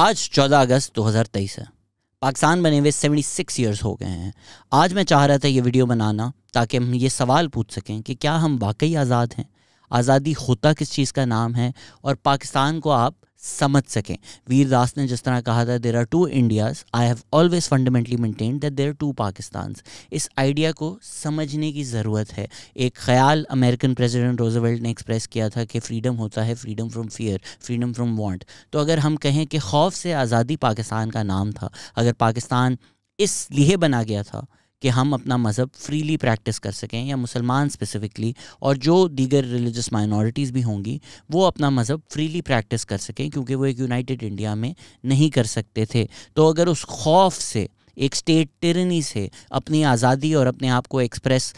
आज 14 अगस्त 2023 है पाकिस्तान बने हुए 76 इयर्स हो गए हैं आज मैं चाह रहा था ये वीडियो बनाना ताकि हम ये सवाल पूछ सकें कि क्या हम वाकई आज़ाद हैं आज़ादी होता किस चीज़ का नाम है और पाकिस्तान को आप समझ सकें वीरदास ने जिस तरह कहा था there are two Indias I have always fundamentally maintain that there are two Pakistan इस आइडिया को समझने की ज़रूरत है एक ख्याल अमेरिकन प्रेसिडेंट रोजवेल्ट ने एक्सप्रेस किया था कि फ्रीडम होता है freedom from fear freedom from want तो अगर हम कहें कि खौफ से आज़ादी पाकिस्तान का नाम था अगर पाकिस्तान इस लिए बना गया था कि हम अपना मज़हब फ्रीली प्रैक्टिस कर सकें या मुसलमान स्पेसिफिकली और जो दीगर रिलीजस माइनॉरिटीज़ भी होंगी वो अपना मज़हब फ्रीली प्रैक्टिस कर सकें क्योंकि वो एक यूनाइटेड इंडिया में नहीं कर सकते थे तो अगर उस खौफ से एक स्टेट टिरनी से अपनी आज़ादी और अपने आप को एक्सप्रेस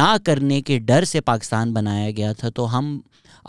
ना करने के डर से पाकिस्तान बनाया गया था तो हम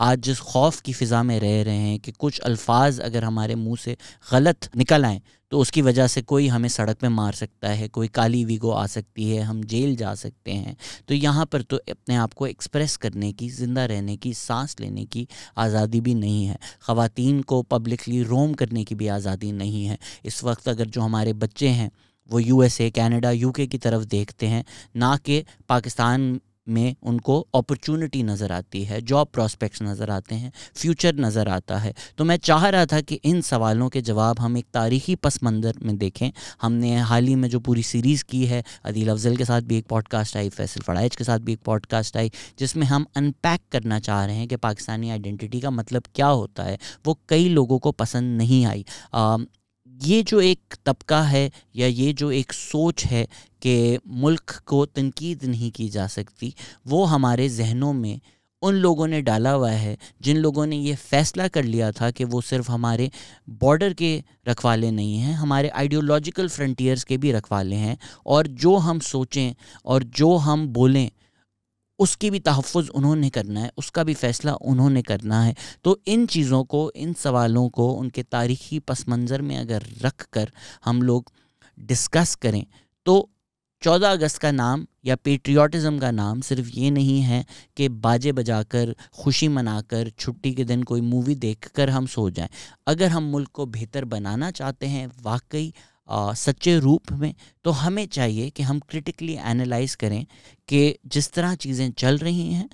आज जिस खौफ की फ़िज़ा में रह रहे हैं कि कुछ अल्फाज अगर हमारे मुंह से गलत निकल आएँ तो उसकी वजह से कोई हमें सड़क पे मार सकता है कोई काली वीगो आ सकती है हम जेल जा सकते हैं तो यहाँ पर तो अपने आप को एक्सप्रेस करने की ज़िंदा रहने की सांस लेने की आज़ादी भी नहीं है ख़वातीन को पब्लिकली रोम करने की भी आज़ादी नहीं है इस वक्त अगर जो हमारे बच्चे हैं वो यूएसए कनाडा यूके की तरफ देखते हैं ना कि पाकिस्तान में उनको अपॉर्चुनिटी नज़र आती है जॉब प्रॉस्पेक्ट्स नज़र आते हैं फ्यूचर नज़र आता है तो मैं चाह रहा था कि इन सवालों के जवाब हम एक तारीखी पस मंज़र में देखें हमने हाल ही में जो पूरी सीरीज़ की है अदील अफजल के साथ भी एक पॉडकास्ट आई फैसल फ़ड़ाइज के साथ भी एक पॉडकास्ट आई जिसमें हम अनपैक करना चाह रहे हैं कि पाकिस्तानी आइडेंटिटी का मतलब क्या होता है वो कई लोगों को पसंद नहीं आई आ, ये जो एक तबका है या ये जो एक सोच है कि मुल्क को तनकीद नहीं की जा सकती वो हमारे जहनों में उन लोगों ने डाला हुआ है जिन लोगों ने ये फ़ैसला कर लिया था कि वो सिर्फ हमारे बॉर्डर के रखवाले नहीं हैं हमारे आइडियोलॉजिकल फ्रंटियर्स के भी रखवाले हैं और जो हम सोचें और जो हम बोलें उसकी भी तहफ़ उन्होंने करना है उसका भी फ़ैसला उन्होंने करना है तो इन चीज़ों को इन सवालों को उनके तारीखी पस मंज़र में अगर रख कर हम लोग डिस्कस करें तो चौदह अगस्त का नाम या पेट्रियाटिज़म का नाम सिर्फ ये नहीं है कि बाजे बजाकर खुशी मनाकर छुट्टी के दिन कोई मूवी देखकर हम सो जाएं अगर हम मुल्क को बेहतर बनाना चाहते हैं वाकई आ, सच्चे रूप में तो हमें चाहिए कि हम क्रिटिकली एनालाइज करें कि जिस तरह चीज़ें चल रही हैं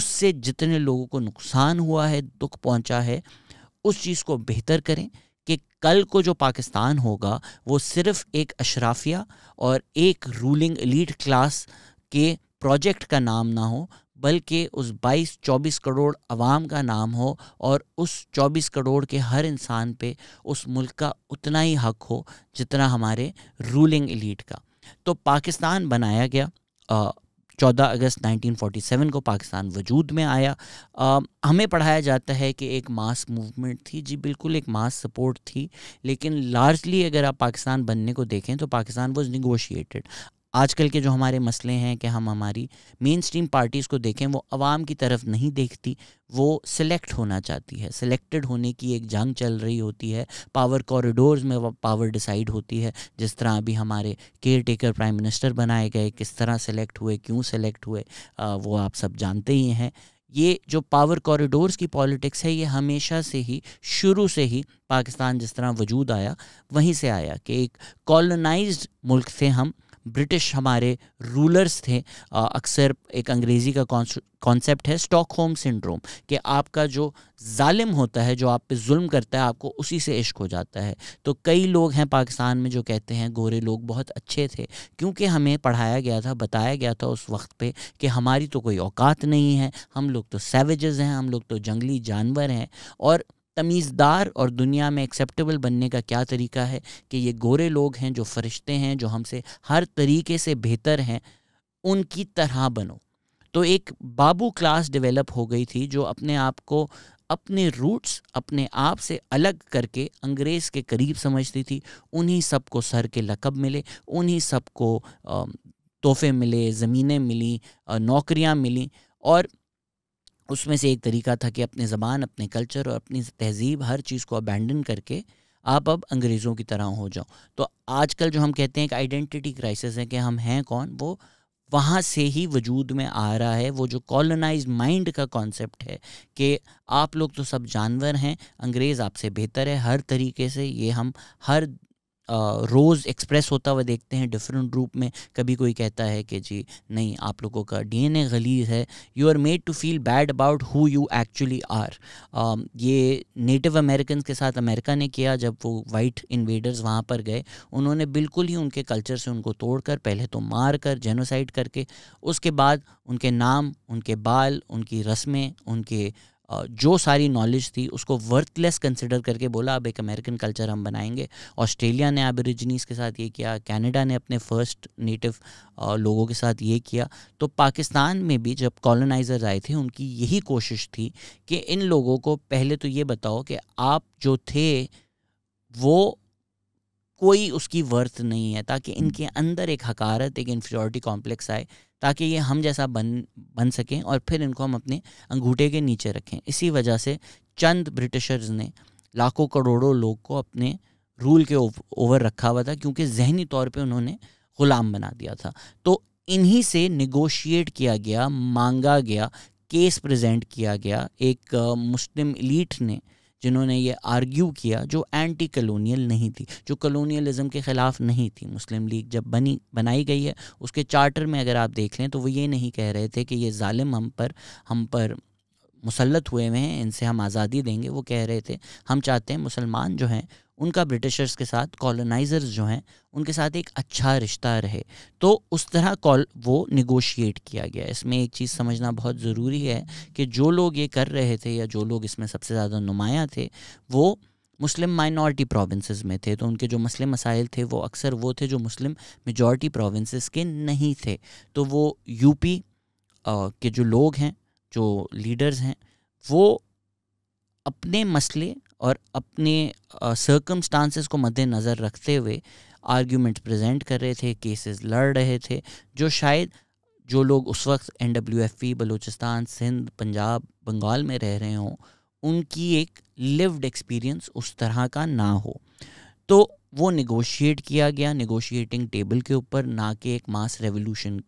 उससे जितने लोगों को नुकसान हुआ है दुख पहुंचा है उस चीज़ को बेहतर करें कि कल को जो पाकिस्तान होगा वो सिर्फ एक अशराफिया और एक रूलिंग एलीट क्लास के प्रोजेक्ट का नाम ना हो बल्कि उस 22-24 करोड़ आवाम का नाम हो और उस 24 करोड़ के हर इंसान पे उस मुल्क का उतना ही हक हो जितना हमारे रूलिंग एलीट का तो पाकिस्तान बनाया गया आ, 14 अगस्त 1947 को पाकिस्तान वजूद में आया आ, हमें पढ़ाया जाता है कि एक मास मूवमेंट थी जी बिल्कुल एक मास सपोर्ट थी लेकिन लार्जली अगर आप पाकिस्तान बनने को देखें तो पाकिस्तान वॉज निगोशिएटेड आजकल के जो हमारे मसले हैं कि हम हमारी मेन स्ट्रीम पार्टीज़ को देखें वो आवाम की तरफ नहीं देखती वो सिलेक्ट होना चाहती है सिलेक्टेड होने की एक जंग चल रही होती है पावर कॉरिडोर्स में पावर डिसाइड होती है जिस तरह अभी हमारे केयर टेकर प्राइम मिनिस्टर बनाए गए किस तरह सेलेक्ट हुए क्यों सेलेक्ट हुए आ, वो आप सब जानते ही हैं ये जो पावर कॉरिडोर्स की पॉलिटिक्स है ये हमेशा से ही शुरू से ही पाकिस्तान जिस तरह वजूद आया वहीं से आया कि एक कॉलोनाइज्ड मुल्क से हम ब्रिटिश हमारे रूलर्स थे अक्सर एक अंग्रेज़ी का कॉन्सेप्ट है स्टॉक होम सिंड्रोम कि आपका जो जालिम होता है जो आप पे जुल्म करता है आपको उसी से इश्क हो जाता है तो कई लोग हैं पाकिस्तान में जो कहते हैं गोरे लोग बहुत अच्छे थे क्योंकि हमें पढ़ाया गया था बताया गया था उस वक्त पे कि हमारी तो कोई औकात नहीं है हम लोग तो सैवेजेस हैं हम लोग तो जंगली जानवर हैं और तमीज़दार और दुनिया में एक्सेप्टेबल बनने का क्या तरीका है कि ये गोरे लोग हैं जो फरिश्ते हैं जो हमसे हर तरीके से बेहतर हैं उनकी तरह बनो तो एक बाबू क्लास डेवलप हो गई थी जो अपने आप को अपने रूट्स अपने आप से अलग करके अंग्रेज़ के करीब समझती थी उन्हीं सब को सर के लकब मिले उन्हीं सब को तोहफे मिले ज़मीनें मिली नौकरियां मिली और उसमें से एक तरीका था कि अपने ज़बान अपने कल्चर और अपनी तहजीब हर चीज़ को अबैंडन करके आप अब अंग्रेज़ों की तरह हो जाओ तो आजकल जो हम कहते हैं कि आइडेंटिटी क्राइसिस है कि हम हैं कौन वो वहाँ से ही वजूद में आ रहा है वो जो कॉलोनाइज माइंड का कॉन्सेप्ट है कि आप लोग तो सब जानवर हैं अंग्रेज़ आपसे बेहतर है हर तरीके से ये हम हर रोज़ एक्सप्रेस होता हुआ देखते हैं डिफरेंट रूप में कभी कोई कहता है कि जी नहीं आप लोगों का डीएनए गलीज है you are made to feel bad about who you actually are ये नेटिव अमेरिकन के साथ अमेरिका ने किया जब वो वाइट इन्वेडर्स वहाँ पर गए उन्होंने बिल्कुल ही उनके कल्चर से उनको तोड़कर पहले तो मार कर जेनोसाइड करके उसके बाद उनके नाम उनके बाल उनकी रस्में उनके जो सारी नॉलेज थी उसको वर्थलेस कंसिडर करके बोला अब एक अमेरिकन कल्चर हम बनाएंगे ऑस्ट्रेलिया ने एबरिजिनीस के साथ ये किया कनाडा ने अपने फर्स्ट नेटिव लोगों के साथ ये किया तो पाकिस्तान में भी जब कॉलोनाइज़र आए थे उनकी यही कोशिश थी कि इन लोगों को पहले तो ये बताओ कि आप जो थे वो कोई उसकी वर्थ नहीं है ताकि हम्म। इनके अंदर एक हकारत एक इन्फ्योरिटी कॉम्प्लेक्स आए ताकि ये हम जैसा बन बन सकें और फिर इनको हम अपने अंगूठे के नीचे रखें इसी वजह से चंद ब्रिटिशर्स ने लाखों करोड़ों लोग को अपने रूल के ओवर रखा हुआ था क्योंकि जहनी तौर पे उन्होंने ग़ुलाम बना दिया था तो इन्हीं से निगोशिएट किया गया मांगा गया केस प्रेजेंट किया गया एक मुस्लिम इलीट ने जिन्होंने ये आर्ग्यू किया जो एंटी कलोनियल नहीं थी जो कलोनियलिज्म के ख़िलाफ़ नहीं थी मुस्लिम लीग जब बनी बनाई गई है उसके चार्टर में अगर आप देख लें तो वो ये नहीं कह रहे थे कि ये ालिम हम पर हम पर मुसलत हुए हुए हैं इनसे हम आज़ादी देंगे वो कह रहे थे हम चाहते हैं मुसलमान जो हैं उनका ब्रिटिशर्स के साथ कॉलोनाइजर्स जो हैं उनके साथ एक अच्छा रिश्ता रहे तो उस तरह कॉल वो निगोशिएट किया गया इसमें एक चीज़ समझना बहुत ज़रूरी है कि जो लोग ये कर रहे थे या जो लोग इसमें सबसे ज़्यादा नुमायाँ थे वो मुस्लिम माइनॉरिटी प्रोविंसेस में थे तो उनके जो मसले मसाइल थे वो अक्सर वो थे जो मुस्लिम मेजॉरिटी प्रोविंसेस के नहीं थे तो वो यूपी के जो लोग हैं जो लीडर्स हैं वो अपने मसले और अपने सर्कमस्टांसेस को मद्देनज़र रखते हुए आर्ग्यूमेंट प्रेजेंट कर रहे थे केसेस लड़ रहे थे जो शायद जो लोग उस वक्त N W F P Balochistan Sindh Punjab Bengal में रह रहे हों उनकी एक लिव्ड एक्सपीरियंस उस तरह का ना हो तो वो निगोशिएट किया गया निगोशिएटिंग टेबल के ऊपर ना कि एक मास रेवोल्यूशन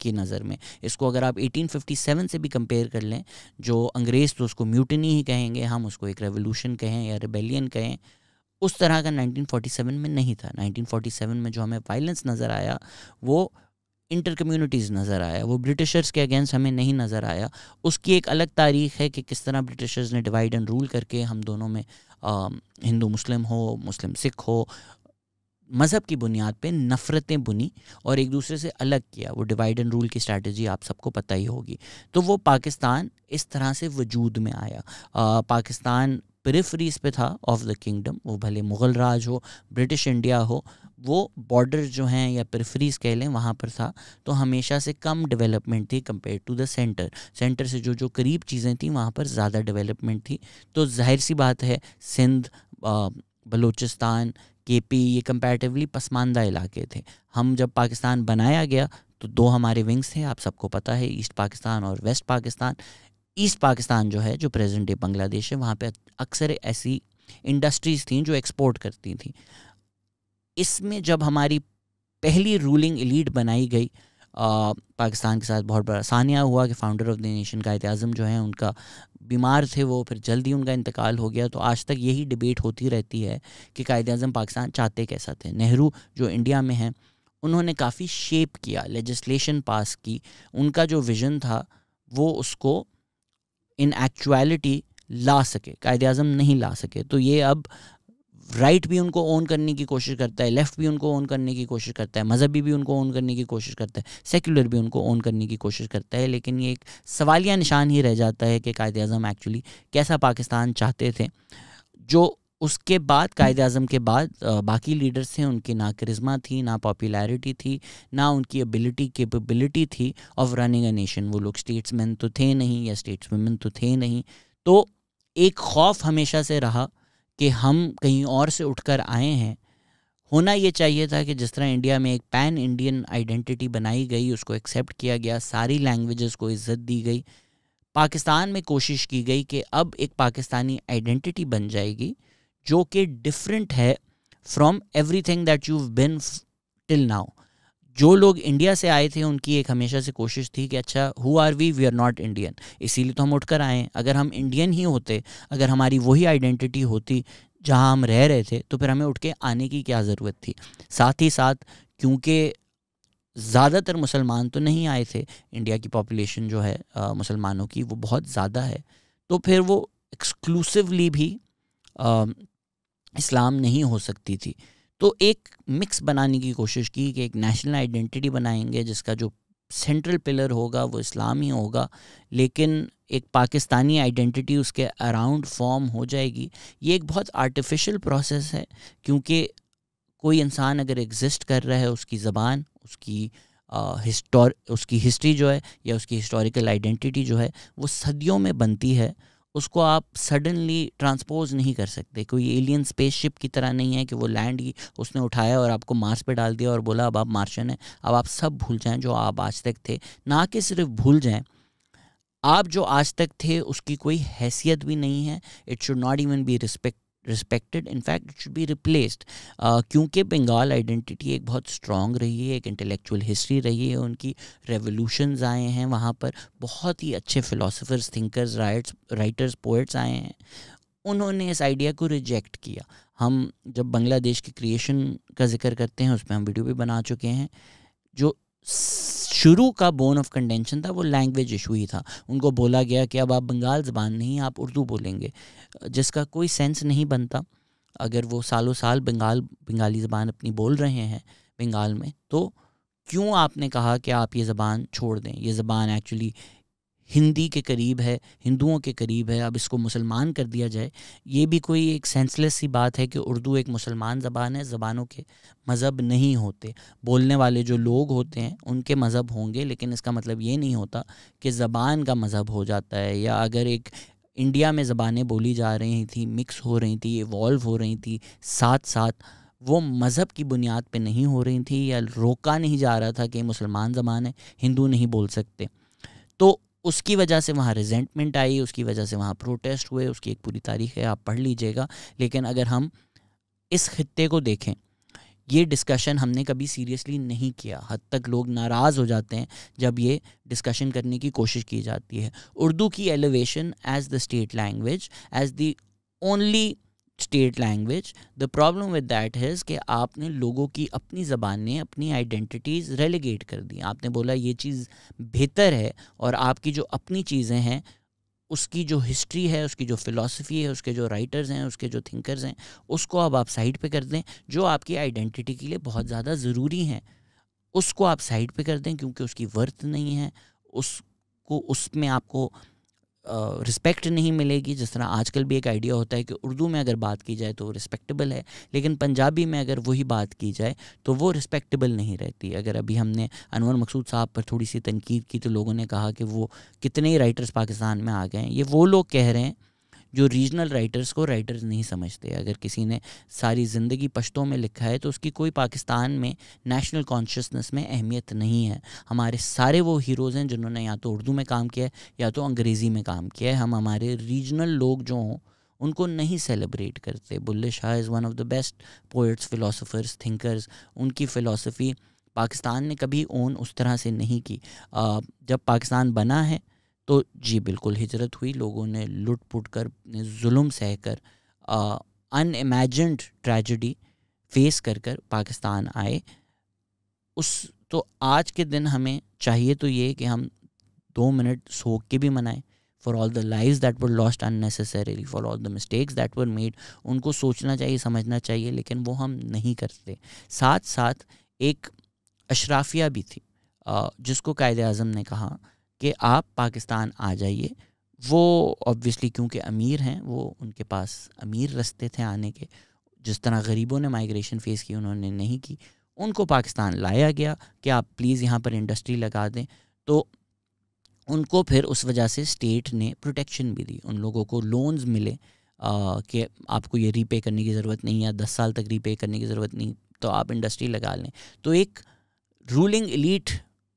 की नज़र में इसको अगर आप 1857 से भी कंपेयर कर लें जो अंग्रेज़ तो उसको म्यूटनी ही कहेंगे हम उसको एक रेवोल्यूशन कहें या रिबेलियन कहें उस तरह का 1947 में नहीं था 1947 में जो हमें वायलेंस नज़र आया वो इंटर कम्युनिटीज़ नज़र आया वो ब्रिटिशर्स के अगेंस्ट हमें नहीं नज़र आया उसकी एक अलग तारीख है कि किस तरह ब्रिटिशर्स ने डिवाइड एंड रूल करके हम दोनों में हिंदू मुस्लिम हो मुस्लिम सिख हो मज़हब की बुनियाद पे नफ़रतें बुनी और एक दूसरे से अलग किया वो डिवाइड एंड रूल की स्ट्रेटजी आप सबको पता ही होगी तो वो पाकिस्तान इस तरह से वजूद में आया आ, पाकिस्तान पेरिफरीज पे था ऑफ द किंगडम वो भले मुग़ल राज हो ब्रिटिश इंडिया हो वो बॉर्डर जो हैं या परफरीज कह लें वहाँ पर था तो हमेशा से कम डेवलपमेंट थी compare to the centre centre से जो जो करीब चीज़ें थी वहाँ पर ज़्यादा डेवलपमेंट थी तो जाहिर सी बात है सिंध बलूचिस्तान के पी ये कंपेरेटिवली पसमानदा इलाके थे हम जब पाकिस्तान बनाया गया तो दो हमारे विंग्स थे आप सबको पता है ईस्ट पाकिस्तान और वेस्ट पाकिस्तान ईस्ट पाकिस्तान जो है जो प्रेजेंट डे बांग्लादेश है वहाँ पे अक्सर ऐसी इंडस्ट्रीज थी जो एक्सपोर्ट करती थी इसमें जब हमारी पहली रूलिंग लीड बनाई गई पाकिस्तान के साथ बहुत बड़ा सानिया हुआ कि founder of the nation Quaid Azam जो हैं उनका बीमार थे वो फिर जल्दी उनका इंतकाल हो गया तो आज तक यही डिबेट होती रहती है कि कायद अज़म पाकिस्तान चाहते कैसा थे नेहरू जो इंडिया में हैं उन्होंने काफ़ी शेप किया लेजिस्लेशन पास की उनका जो विज़न था वो उसको इन एक्चुअलिटी ला सके कायद अजम नहीं ला सके तो ये अब राइट भी उनको ओन करने की कोशिश करता है लेफ्ट भी उनको ओन करने की कोशिश करता है मजहबी भी उनको ओन करने की कोशिश करता है सेक्युलर भी उनको ओन करने की कोशिश करता है लेकिन ये एक सवालिया निशान ही रह जाता है कि कायद अजम एक्चुअली कैसा पाकिस्तान चाहते थे जो उसके बाद कायद अजम के बाद बाकी लीडर्स थे उनकी ना करिश्मा थी ना पॉपुलैरिटी थी ना उनकी एबिलिटी केपेबिलिटी थी ऑफ रनिंग अ नेशन वो लोग स्टेट्समैन तो थे नहीं या वमेन तो थे नहीं तो एक खौफ हमेशा से रहा कि हम कहीं और से उठकर आए हैं होना ये चाहिए था कि जिस तरह इंडिया में एक पैन इंडियन आइडेंटिटी बनाई गई उसको एक्सेप्ट किया गया सारी लैंग्वेजेस को इज्जत दी गई पाकिस्तान में कोशिश की गई कि अब एक पाकिस्तानी आइडेंटिटी बन जाएगी जो कि डिफरेंट है from everything that you been till now जो लोग इंडिया से आए थे उनकी एक हमेशा से कोशिश थी कि अच्छा who are we we are not Indian इसीलिए तो हम उठ कर आए अगर हम इंडियन ही होते अगर हमारी वही आइडेंटिटी होती जहाँ हम रह रहे थे तो फिर हमें उठ के आने की क्या ज़रूरत थी साथ ही साथ क्योंकि ज़्यादातर मुसलमान तो नहीं आए थे इंडिया की पॉपुलेशन जो है मुसलमानों की वो बहुत ज़्यादा है तो फिर वो एक्सक्लूसिवली भी आ, इस्लाम नहीं हो सकती थी तो एक मिक्स बनाने की कोशिश की कि एक नेशनल आइडेंटिटी बनाएंगे जिसका जो सेंट्रल पिलर होगा वो इस्लाम ही होगा लेकिन एक पाकिस्तानी आइडेंटिटी उसके अराउंड फॉर्म हो जाएगी ये एक बहुत आर्टिफिशियल प्रोसेस है क्योंकि कोई इंसान अगर एग्जिस्ट कर रहा है उसकी ज़बान उसकी हिस्टोर उसकी हिस्ट्री जो है या उसकी हिस्टोरिकल आइडेंटिटी जो है वो सदियों में बनती है उसको आप सडनली ट्रांसपोज नहीं कर सकते कोई एलियन स्पेसशिप की तरह नहीं है कि वो लैंड ही उसने उठाया और आपको मार्स पे डाल दिया और बोला अब आप मार्शन हैं अब आप सब भूल जाएं जो आप आज तक थे ना कि सिर्फ भूल जाएं आप जो आज तक थे उसकी कोई हैसियत भी नहीं है it should not even be respect respected in fact it should be replaced क्योंकि बंगाल आइडेंटिटी एक बहुत स्ट्रॉन्ग रही है एक इंटेलेक्चुअल हिस्ट्री रही है उनकी रेवोल्यूशंस आए हैं वहाँ पर बहुत ही अच्छे philosophers thinkers rights writers poets आए हैं उन्होंने इस आइडिया को रिजेक्ट किया हम जब बांग्लादेश की क्रिएशन का जिक्र करते हैं उसमें हम वीडियो भी बना चुके हैं जो शुरू का बोन ऑफ कंटेंशन था वो लैंग्वेज इशू ही था उनको बोला गया कि अब आप बंगाल ज़बान नहीं आप उर्दू बोलेंगे जिसका कोई सेंस नहीं बनता अगर वो सालों साल बंगाल बंगाली ज़बान अपनी बोल रहे हैं बंगाल में तो क्यों आपने कहा कि आप ये ज़बान छोड़ दें ये ज़बान एक्चुअली हिंदी के करीब है हिंदुओं के करीब है अब इसको मुसलमान कर दिया जाए ये भी कोई एक सेंसलेस सी बात है कि उर्दू एक मुसलमान ज़बान है ज़बानों के मज़हब नहीं होते बोलने वाले जो लोग होते हैं उनके मज़हब होंगे लेकिन इसका मतलब ये नहीं होता कि ज़बान का मज़हब हो जाता है या अगर एक इंडिया में ज़बानें बोली जा रही थी मिक्स हो रही थी इवॉल्व हो रही थी साथ साथ वो मज़हब की बुनियाद पे नहीं हो रही थी या रोका नहीं जा रहा था कि मुसलमान ज़बान है हिंदू नहीं बोल सकते तो उसकी वजह से वहाँ रिजेंटमेंट आई उसकी वजह से वहाँ प्रोटेस्ट हुए उसकी एक पूरी तारीख है आप पढ़ लीजिएगा लेकिन अगर हम इस खत्े को देखें ये डिस्कशन हमने कभी सीरियसली नहीं किया हद तक लोग नाराज़ हो जाते हैं जब ये डिस्कशन करने की कोशिश की जाती है उर्दू की elevation as the state language as the only state language the problem with that has कि आपने लोगों की अपनी ज़बान ने अपनी आइडेंटिटीज़ रेलीगेट कर दी आपने बोला ये चीज़ बेहतर है और आपकी जो अपनी चीज़ें हैं उसकी जो हिस्ट्री है उसकी जो फिलॉसफी है उसके जो राइटर्स हैं उसके जो थिंकर्स हैं उसको अब आप साइड पे कर दें जो आपकी आइडेंटिटी के लिए बहुत ज़्यादा ज़रूरी हैं उसको आप साइड पे कर दें क्योंकि उसकी वर्थ नहीं है उसको उसमें आपको रिस्पेक्ट नहीं मिलेगी जिस तरह आजकल भी एक आइडिया होता है कि उर्दू में अगर बात की जाए तो वो रिस्पेक्टेबल है लेकिन पंजाबी में अगर वही बात की जाए तो वो रिस्पेक्टेबल नहीं रहती अगर अभी हमने अनवर मकसूद साहब पर थोड़ी सी तनकीद की तो लोगों ने कहा कि वो कितने ही राइटर्स पाकिस्तान में आ गए हैं ये वो लोग कह रहे हैं जो रीजनल राइटर्स को राइटर्स नहीं समझते अगर किसी ने सारी ज़िंदगी पश्तों में लिखा है तो उसकी कोई पाकिस्तान में नेशनल कॉन्शियसनेस में अहमियत नहीं है हमारे सारे वो हीरोज़ हैं जिन्होंने या तो उर्दू में काम किया है या तो अंग्रेज़ी में काम किया है हम हमारे रीजनल लोग जो हों उनको नहीं सेलिब्रेट करते Bulleh Shah is one of the best poets philosophers thinkers उनकी फ़िलासफ़ी पाकिस्तान ने कभी ओन उस तरह से नहीं की जब पाकिस्तान बना है तो जी बिल्कुल हिजरत हुई लोगों ने लुट पुट कर जुल्म सह कर अनइमेजेंड ट्रेजडी फेस कर कर पाकिस्तान आए उस तो आज के दिन हमें चाहिए तो ये कि हम दो मिनट सोख के भी मनाएं for all the live that were lost unnecessarily for all the mistakes that were made उनको सोचना चाहिए समझना चाहिए लेकिन वो हम नहीं करते साथ साथ एक अशराफिया भी थी जिसको कायद अजम ने कहा कि आप पाकिस्तान आ जाइए वो ऑब्वियसली क्योंकि अमीर हैं वो उनके पास अमीर रस्ते थे आने के जिस तरह गरीबों ने माइग्रेशन फेस की उन्होंने नहीं की उनको पाकिस्तान लाया गया कि आप प्लीज़ यहाँ पर इंडस्ट्री लगा दें तो उनको फिर उस वजह से स्टेट ने प्रोटेक्शन भी दी उन लोगों को लोन्स मिले कि आपको ये रीपे करने की ज़रूरत नहीं है दस साल तक रीपे करने की ज़रूरत नहीं तो आप इंडस्ट्री लगा लें तो एक रूलिंग एलीट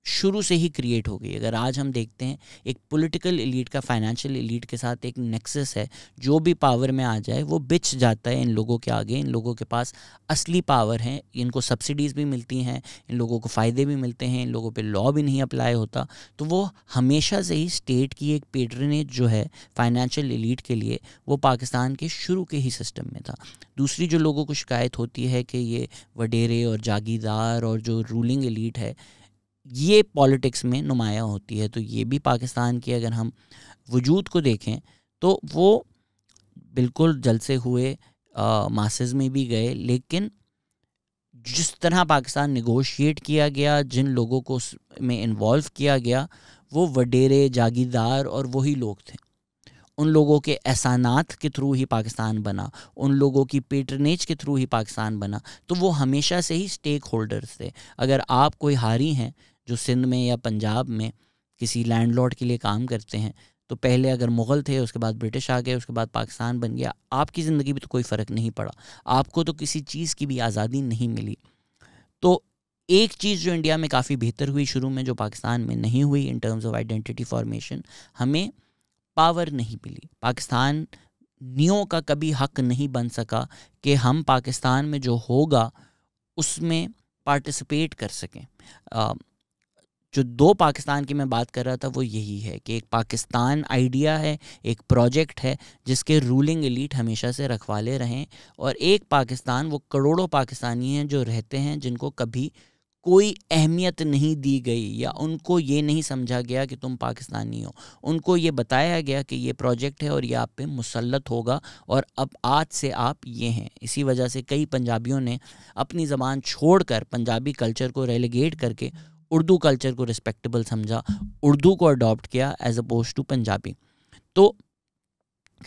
शुरू से ही क्रिएट हो गई अगर आज हम देखते हैं एक पॉलिटिकल इलीट का फाइनेंशियल एलीट के साथ एक नेक्सस है जो भी पावर में आ जाए वो बिच जाता है इन लोगों के आगे इन लोगों के पास असली पावर है इनको सब्सिडीज़ भी मिलती हैं इन लोगों को फ़ायदे भी मिलते हैं इन लोगों पे लॉ भी नहीं अप्लाई होता तो वो हमेशा से ही स्टेट की एक पेटरनेज जो है फाइनेंशियल इलीट के लिए वो पाकिस्तान के शुरू के ही सिस्टम में था दूसरी जो लोगों को शिकायत होती है कि ये वडेरे और जागीरदार और जो रूलिंग इलीट है ये पॉलिटिक्स में नुमाया होती है तो ये भी पाकिस्तान की अगर हम वजूद को देखें तो वो बिल्कुल जलसे हुए मासज़ में भी गए लेकिन जिस तरह पाकिस्तान निगोशिएट किया गया जिन लोगों को में इन्वॉल्व किया गया वो वडेरे जागीरदार और वही लोग थे उन लोगों के एहसानात के थ्रू ही पाकिस्तान बना उन लोगों की पेटरनेज के थ्रू ही पाकिस्तान बना तो वो हमेशा से ही स्टेक होल्डर्स थे अगर आप कोई हारी हैं जो सिंध में या पंजाब में किसी लैंडलॉर्ड के लिए काम करते हैं तो पहले अगर मुग़ल थे उसके बाद ब्रिटिश आ गए उसके बाद पाकिस्तान बन गया आपकी ज़िंदगी में तो कोई फ़र्क नहीं पड़ा आपको तो किसी चीज़ की भी आज़ादी नहीं मिली तो एक चीज़ जो इंडिया में काफ़ी बेहतर हुई शुरू में जो पाकिस्तान में नहीं हुई in terms of identity formation हमें पावर नहीं मिली पाकिस्तान नियो का कभी हक नहीं बन सका कि हम पाकिस्तान में जो होगा उसमें पार्टिसिपेट कर सकें जो दो पाकिस्तान की मैं बात कर रहा था वो यही है कि एक पाकिस्तान आइडिया है एक प्रोजेक्ट है जिसके रूलिंग एलिट हमेशा से रखवाले रहें और एक पाकिस्तान वो करोड़ों पाकिस्तानी हैं जो रहते हैं जिनको कभी कोई अहमियत नहीं दी गई या उनको ये नहीं समझा गया कि तुम पाकिस्तानी हो उनको ये बताया गया कि ये प्रोजेक्ट है और ये आप पे मुसलत होगा और अब आज से आप ये हैं इसी वजह से कई पंजाबियों ने अपनी ज़बान छोड़कर पंजाबी कल्चर को रेलीगेट करके उर्दू कल्चर को रिस्पेक्टेबल समझा उर्दू को अडॉप्ट किया एज अपोज टू पंजाबी तो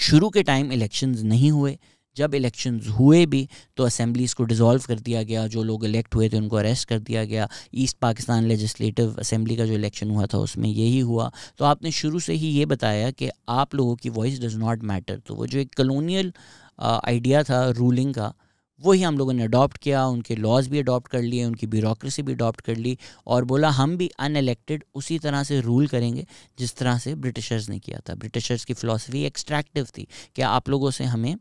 शुरू के टाइम इलेक्शंस नहीं हुए जब इलेक्शंस हुए भी तो असम्बलीज़ को डिसॉल्व कर दिया गया जो लोग इलेक्ट हुए थे उनको अरेस्ट कर दिया गया ईस्ट पाकिस्तान लेजिस्लेटिव असम्बली का जो इलेक्शन हुआ था उसमें यही हुआ तो आपने शुरू से ही ये बताया कि आप लोगों की वॉइस डज़ नॉट मैटर तो वो जो एक कलोनियल आइडिया था रूलिंग का वही हम लोगों ने अडॉप्ट किया उनके लॉज भी अडॉप्ट कर लिए उनकी ब्यूरोक्रेसी भी अडॉप्ट कर ली और बोला हम भी अनइलेक्टेड उसी तरह से रूल करेंगे जिस तरह से ब्रिटिशर्स ने किया था ब्रिटिशर्स की फ़िलासफ़ी एक्सट्रैक्टिव थी कि आप लोगों से हमें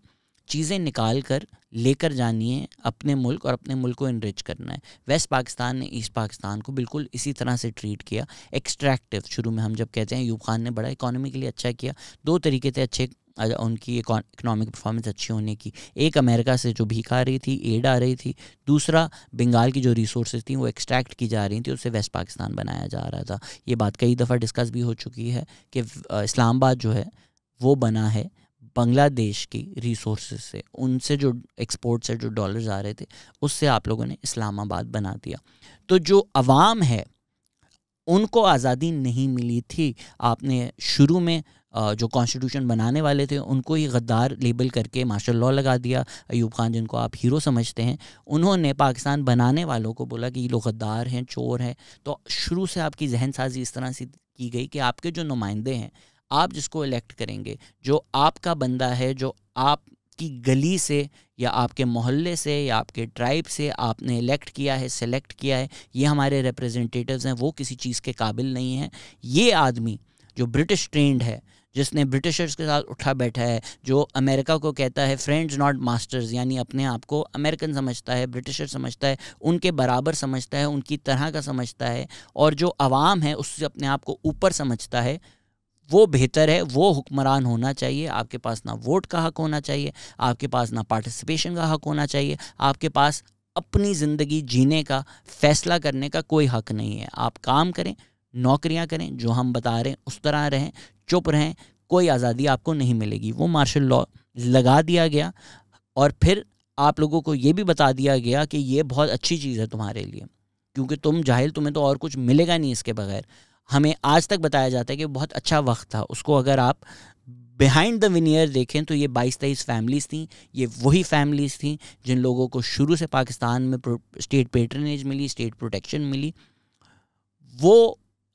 चीज़ें निकाल कर लेकर जानी है अपने मुल्क और अपने मुल्क को इनरिच करना है वेस्ट पाकिस्तान ने ईस्ट पाकिस्तान को बिल्कुल इसी तरह से ट्रीट किया एक्सट्रैक्टिव शुरू में हम जब कहते हैं यूब खान ने बड़ा इकोनॉमी के लिए अच्छा किया दो तरीके थे अच्छे अच्छा, उनकी इकोनॉमिक परफॉर्मेंस अच्छी होने की एक अमेरिका से जो भीख आ रही थी एड आ रही थी दूसरा बंगाल की जो रिसोर्सेज थी वो एक्सट्रैक्ट की जा रही थी उससे वेस्ट पाकिस्तान बनाया जा रहा था ये बात कई दफ़ा डिस्कस भी हो चुकी है कि इस्लामाबाद जो है वो बना है बांग्लादेश की रिसोर्स से उनसे जो एक्सपोर्ट से जो डॉलर्स आ रहे थे उससे आप लोगों ने इस्लामाबाद बना दिया तो जो आवाम है उनको आज़ादी नहीं मिली थी आपने शुरू में जो कॉन्स्टिट्यूशन बनाने वाले थे उनको ही गद्दार लेबल करके मार्शल लॉ लगा दिया अयूब खान जिनको आप हीरो समझते हैं उन्होंने पाकिस्तान बनाने वालों को बोला कि ये लोग गद्दार हैं चोर हैं तो शुरू से आपकी जहन साजी इस तरह से की गई कि आपके जो नुमाइंदे हैं आप जिसको इलेक्ट करेंगे जो आपका बंदा है जो आप की गली से या आपके मोहल्ले से या आपके ट्राइब से आपने इलेक्ट किया है सेलेक्ट किया है ये हमारे रिप्रेजेंटेटिव्स हैं वो किसी चीज़ के काबिल नहीं हैं ये आदमी जो ब्रिटिश ट्रेंड है जिसने ब्रिटिशर्स के साथ उठा बैठा है जो अमेरिका को कहता है फ्रेंड्स नॉट मास्टर्स यानी अपने आप को अमेरिकन समझता है ब्रिटिशर समझता है उनके बराबर समझता है उनकी तरह का समझता है और जो आवाम है उससे अपने आप को ऊपर समझता है वो बेहतर है वो हुक्मरान होना चाहिए आपके पास ना वोट का हक होना चाहिए आपके पास ना पार्टिसिपेशन का हक होना चाहिए आपके पास अपनी ज़िंदगी जीने का फैसला करने का कोई हक नहीं है आप काम करें नौकरियां करें जो हम बता रहे हैं उस तरह रहें चुप रहें कोई आज़ादी आपको नहीं मिलेगी वो मार्शल लॉ लगा दिया गया और फिर आप लोगों को ये भी बता दिया गया कि ये बहुत अच्छी चीज़ है तुम्हारे लिए क्योंकि तुम जाहिल तुम्हें तो और कुछ मिलेगा नहीं इसके बगैर हमें आज तक बताया जाता है कि बहुत अच्छा वक्त था उसको अगर आप बिहाइंड द विनियर देखें तो ये बाईस तेईस फैमिलीज़ थी ये वही फैमिलीज़ थी जिन लोगों को शुरू से पाकिस्तान में स्टेट पेटर्नेज मिली स्टेट प्रोटेक्शन मिली वो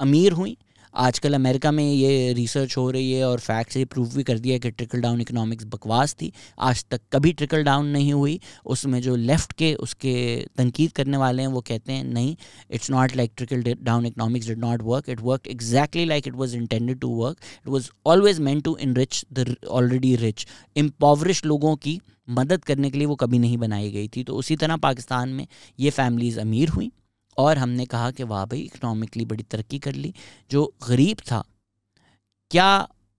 अमीर हुई आजकल अमेरिका में ये रिसर्च हो रही है और फैक्ट्स ये प्रूव भी कर दिया है कि ट्रिकल डाउन इकोनॉमिक्स बकवास थी आज तक कभी ट्रिकल डाउन नहीं हुई उसमें जो लेफ्ट के उसके तनकीद करने वाले हैं वो कहते हैं नहीं it's not like trickle down economics did not work it work exactly like it was intended to work it was always meant to rich the already rich एम्पावरिश लोगों की मदद करने के लिए वो कभी नहीं बनाई गई थी तो उसी तरह पाकिस्तान में ये फैमिलीज़ अमीर हुई और हमने कहा कि वाह भाई इकनॉमिकली बड़ी तरक्की कर ली जो गरीब था क्या